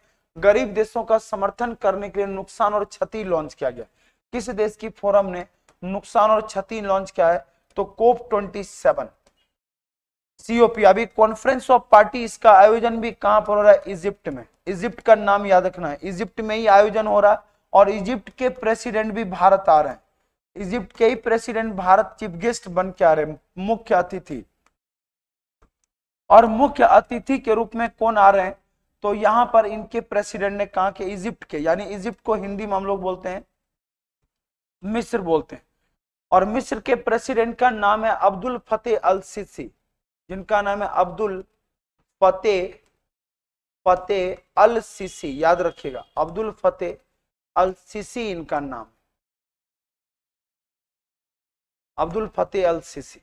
गरीब देशों का समर्थन करने के लिए नुकसान और क्षति लॉन्च किया गया किस देश की फोरम ने नुकसान और क्षति लॉन्च किया है तो कोप ट्वेंटी सेवन सीओपी अभी कॉन्फ्रेंस ऑफ पार्टी इसका आयोजन भी कहां पर हो रहा है इजिप्ट में इजिप्ट का नाम याद रखना है इजिप्ट में ही आयोजन हो रहा है और इजिप्ट के प्रेसिडेंट भी भारत आ रहे हैं इजिप्ट के ही प्रेसिडेंट भारत चीफ गेस्ट बन के आ रहे मुख्य अतिथि और मुख्य अतिथि के रूप में कौन आ रहे हैं तो यहां पर इनके प्रेसिडेंट ने कहा कि इजिप्ट के यानी इजिप्ट को हिंदी में हम लोग बोलते हैं मिस्र बोलते हैं और मिस्र के प्रेसिडेंट का नाम है अब्दुल फतेह अल सिसी जिनका नाम है अब्दुल फतेह फतेह अल सिसी याद रखिएगा अब्दुल फतेह अल सिसी इनका नाम अब्दुल फतेह अल सिसी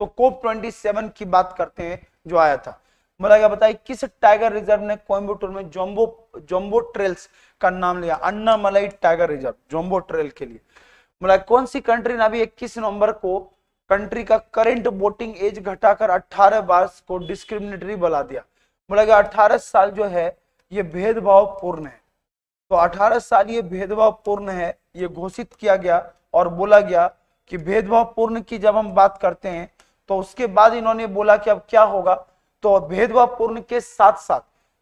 तो कोप 27 की बात करते हैं जो आया था बोला क्या बताइए किस टाइगर रिजर्व ने कोयम्बटूर में जोम्बो जोम्बो ट्रेल्स का नाम लिया अन्ना मलाई टाइगर रिजर्व जोम्बो ट्रेल के लिए बोला कौन सी कंट्री ने अभी इक्कीस नवंबर को कंट्री का करेंट वोटिंग एज घटाकर 18 वर्ष को डिस्क्रिमिनेटरी बना दिया बोला गया 18 साल जो है ये भेदभाव पूर्ण है तो 18 साल ये भेदभाव पूर्ण है ये घोषित किया गया और बोला गया कि भेदभाव पूर्ण की जब हम बात करते हैं तो उसके बाद इन्होंने बोला कि अब क्या होगा तो भेदभाव पूर्ण के साथ साथ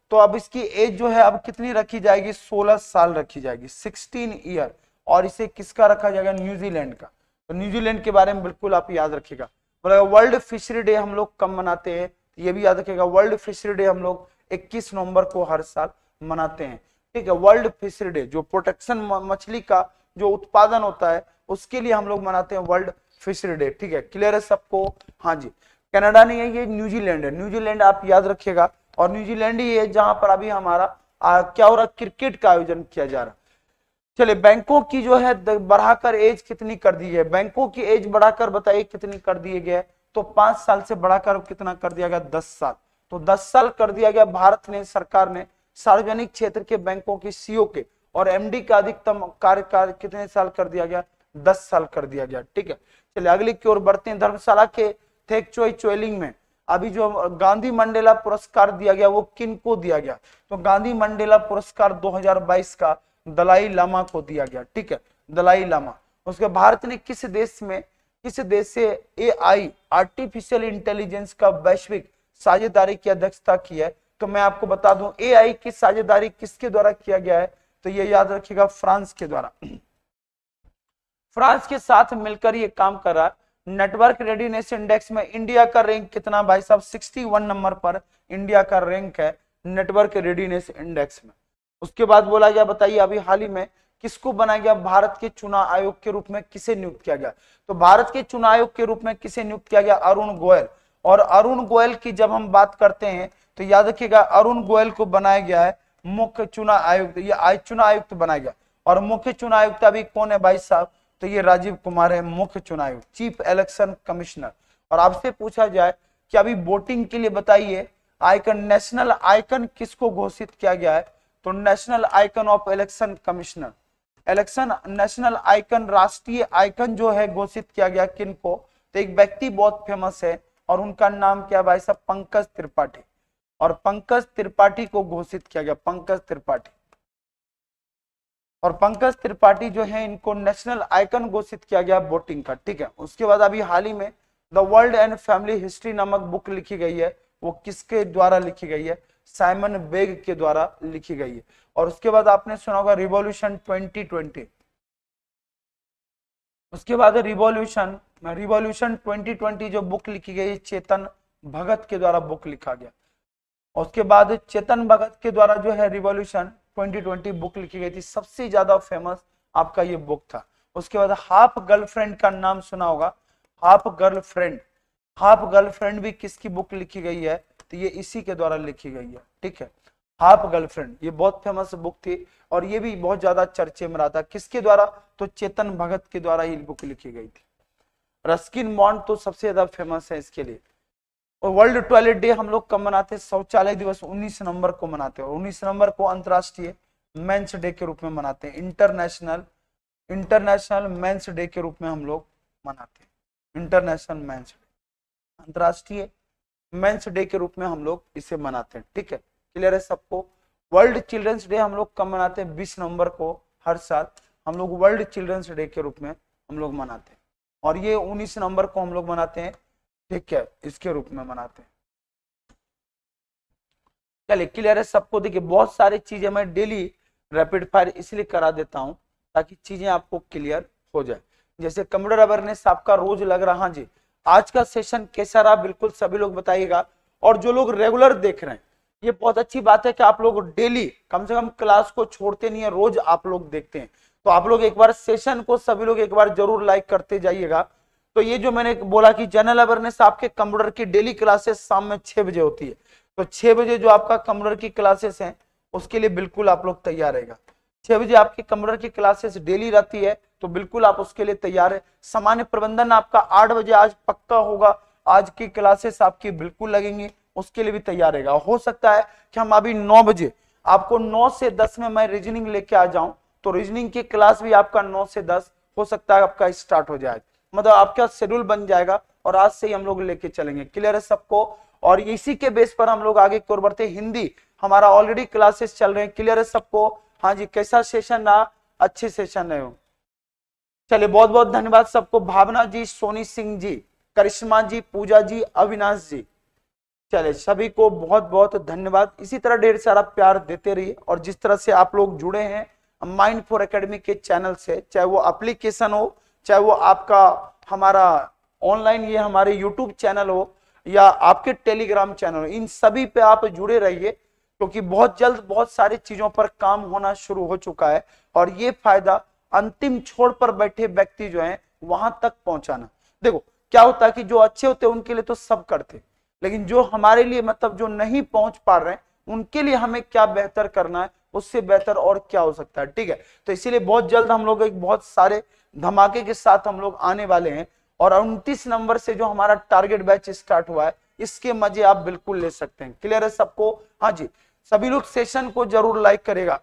तो अब इसकी एज जो है अब कितनी रखी जाएगी 16 साल रखी जाएगी 16 ईयर और इसे किसका रखा जाएगा न्यूजीलैंड का तो न्यूजीलैंड के बारे में बिल्कुल आप याद रखिएगा बोला वर्ल्ड फिशरी डे हम लोग कम मनाते हैं ये भी याद रखिएगा वर्ल्ड फिशरी डे हम लोग 21 नवंबर को हर साल मनाते हैं ठीक है वर्ल्ड फिशरी डे जो प्रोटेक्शन मछली का जो उत्पादन होता है उसके लिए हम लोग मनाते हैं वर्ल्ड फिशर डे ठीक है क्लियर है सबको हाँ जी कनाडा नहीं है ये न्यूजीलैंड है न्यूजीलैंड आप याद रखिएगा और न्यूजीलैंड ही है जहां पर अभी हमारा आ, क्या हो रहा क्रिकेट का आयोजन किया जा रहा चलिए बैंकों की जो है बढ़ाकर एज कितनी कर दी है बैंकों की एज बढ़ाकर बताइए कितनी कर दिए गया तो पांच साल से बढ़ाकर कितना कर दिया गया दस साल तो दस साल कर दिया गया भारत ने सरकार ने सार्वजनिक क्षेत्र के बैंकों के सीओ के और एमडी का अधिकतम कार्यकाल कितने साल कर दिया गया दस साल कर दिया गया ठीक है चलिए अगली की ओर बढ़ते हैं धर्मशाला के थे चोइलिंग में अभी जो गांधी मंडेला पुरस्कार दिया गया वो किन को दिया गया तो गांधी मंडेला पुरस्कार 2022 का दलाई लामा को दिया गया ठीक है दलाई लामा उसके भारत ने किस देश में किस देश से एआई आर्टिफिशियल इंटेलिजेंस का वैश्विक साझेदारी की अध्यक्षता की है तो मैं आपको बता दूं एआई की साझेदारी किसके द्वारा किया गया है तो ये याद रखिएगा फ्रांस के द्वारा फ्रांस के साथ मिलकर ये काम कर रहा है नेटवर्क रेडीनेस इंडेक्स में इंडिया का रैंक कितना भाई साहब 61 नंबर पर इंडिया का रैंक है नेटवर्क रेडीनेस इंडेक्स में उसके बाद बोला गया बताइए अभी हाल ही में किसको बनाया गया भारत के चुनाव आयोग के रूप में किसे नियुक्त किया गया तो भारत के चुनाव आयोग के रूप में किसे नियुक्त किया गया अरुण गोयल और अरुण गोयल की जब हम बात करते हैं तो याद रखिएगा अरुण गोयल को बनाया गया है मुख्य चुनाव आयुक्त ये चुनाव आयुक्त बनाया गया और मुख्य चुनाव आयुक्त अभी कौन है भाई साहब तो ये राजीव कुमार है मुख्य चुनाव चीफ इलेक्शन कमिश्नर और आपसे पूछा जाए कि अभी वोटिंग के लिए बताइए आइकन नेशनल आइकन किसको घोषित किया गया है तो national icon of election commissioner election national icon राष्ट्रीय आइकन जो है घोषित किया गया किनको तो एक व्यक्ति बहुत फेमस है और उनका नाम क्या भाई साहब पंकज त्रिपाठी और पंकज त्रिपाठी को घोषित किया गया पंकज त्रिपाठी और पंकज त्रिपाठी जो है इनको नेशनल आइकन घोषित किया गया बोटिंग का ठीक है उसके बाद अभी हाल ही में the world and family history नामक बुक लिखी गई है वो किसके द्वारा लिखी गई है साइमन बेग के द्वारा लिखी गई है और उसके बाद आपने सुना होगा रिवॉल्यूशन 2020 उसके बाद रिवॉल्यूशन रिवॉल्यूशन 2020 जो बुक लिखी गई चेतन भगत के द्वारा बुक लिखा गया उसके बाद चेतन भगत के द्वारा जो है रिवॉल्यूशन 2020 बुक लिखी गई थी सबसे ज्यादा फेमस आपका ये बुक था उसके बाद हाफ गर्लफ्रेंड का नाम सुना होगा हाफ गर्लफ्रेंड हाफ गर्लफ्रेंड भी किसकी बुक लिखी गई है तो ये इसी के द्वारा लिखी गई है ठीक है हाफ गर्लफ्रेंड ये बहुत फेमस बुक थी और ये भी बहुत ज्यादा चर्चे में रहा था किसके द्वारा तो चेतन भगत के द्वारा ये बुक लिखी गई थी रस्किन बॉन्ड तो सबसे ज्यादा फेमस है इसके लिए और वर्ल्ड टॉयलेट डे हम लोग कब मनाते हैं शौचालय दिवस 19 नवंबर को मनाते हैं और 19 नवंबर को अंतर्राष्ट्रीय मेंस डे के रूप में मनाते हैं इंटरनेशनल इंटरनेशनल मेंस डे के रूप में हम लोग मनाते हैं इंटरनेशनल मेंस डे अंतर्राष्ट्रीय मेंस डे के रूप में हम लोग इसे मनाते हैं ठीक है क्लियर है सबको वर्ल्ड चिल्ड्रंस डे हम लोग कब मनाते हैं बीस नवंबर को हर साल हम लोग वर्ल्ड चिल्ड्रंस डे के रूप में हम लोग मनाते हैं और ये उन्नीस नवंबर को हम लोग मनाते हैं ठीक है इसके रूप में मनाते हैं चलिए क्लियर है सबको देखिए बहुत सारी चीजें मैं डेली रैपिड फायर इसलिए करा देता हूं ताकि चीजें आपको क्लियर हो जाए जैसे कंप्यूटर अवेयरनेस आपका रोज लग रहा हाँ जी आज का सेशन कैसा रहा बिल्कुल सभी लोग बताइएगा और जो लोग रेगुलर देख रहे हैं ये बहुत अच्छी बात है कि आप लोग डेली कम से कम क्लास को छोड़ते नहीं है रोज आप लोग देखते हैं तो आप लोग एक बार सेशन को सभी लोग एक बार जरूर लाइक करते जाइएगा तो ये जो मैंने बोला कि जनरल अवेयरनेस आपके कंप्यूटर की डेली क्लासेस शाम में छह बजे होती है तो छह बजे जो आपका कंप्यूटर की क्लासेस है उसके लिए बिल्कुल आप लोग तैयार रहेगा छह बजे आपकी कंप्यूटर की क्लासेस डेली रहती है तो बिल्कुल आप उसके लिए तैयार है सामान्य प्रबंधन आपका आठ बजे आज पक्का होगा आज की क्लासेस आपकी बिल्कुल लगेंगी उसके लिए भी तैयार रहेगा हो सकता है कि हम अभी नौ बजे आपको नौ से दस में मैं रीजनिंग लेके आ जाऊं तो रीजनिंग की क्लास भी आपका नौ से दस हो सकता है आपका स्टार्ट हो जाए मतलब आपका शेड्यूल बन जाएगा और आज से ही हम लोग लेके चलेंगे क्लियर है सबको और इसी के बेस पर हम लोग आगे की ओर बढ़ते हिंदी हमारा ऑलरेडी क्लासेस चल रहे हैं क्लियर है सबको हाँ जी कैसा सेशन रहा अच्छे सेशन रहे हो चलिए बहुत बहुत धन्यवाद सबको भावना जी सोनी सिंह जी करिश्मा जी पूजा जी अविनाश जी चले सभी को बहुत बहुत धन्यवाद इसी तरह ढेर सारा प्यार देते रहिए और जिस तरह से आप लोग जुड़े हैं माइंड फॉर एकेडमी के चैनल से चाहे वो एप्लीकेशन हो चाहे वो आपका हमारा ऑनलाइन ये हमारे यूट्यूब चैनल हो या आपके टेलीग्राम चैनल हो इन सभी पे आप जुड़े रहिए क्योंकि बहुत जल्द बहुत सारी चीजों पर काम होना शुरू हो चुका है और ये फायदा अंतिम छोर पर बैठे व्यक्ति जो है वहां तक पहुंचाना देखो क्या होता है कि जो अच्छे होते उनके लिए तो सब करते लेकिन जो हमारे लिए मतलब जो नहीं पहुंच पा रहे हैं उनके लिए हमें क्या बेहतर करना है उससे बेहतर और क्या हो सकता है ठीक है तो इसीलिए बहुत जल्द हम लोग एक बहुत सारे धमाके के साथ हम लोग आने वाले हैं और उनतीस नंबर से जो हमारा टारगेट बैच स्टार्ट हुआ है इसके मजे आप बिल्कुल ले सकते हैं क्लियर है सबको हाँ जी सभी लोग सेशन को जरूर लाइक करेगा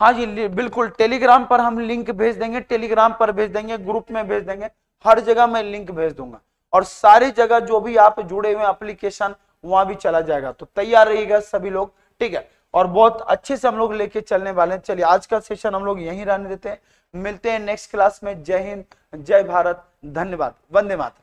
हाँ जी बिल्कुल टेलीग्राम पर हम लिंक भेज देंगे टेलीग्राम पर भेज देंगे ग्रुप में भेज देंगे हर जगह मैं लिंक भेज दूंगा और सारी जगह जो भी आप जुड़े हुए एप्लीकेशन वहां भी चला जाएगा तो तैयार रहिएगा सभी लोग ठीक है और बहुत अच्छे से हम लोग लेके चलने वाले हैं चलिए आज का सेशन हम लोग यहीं रहने देते हैं मिलते हैं नेक्स्ट क्लास में जय हिंद जय भारत धन्यवाद वंदे मातरम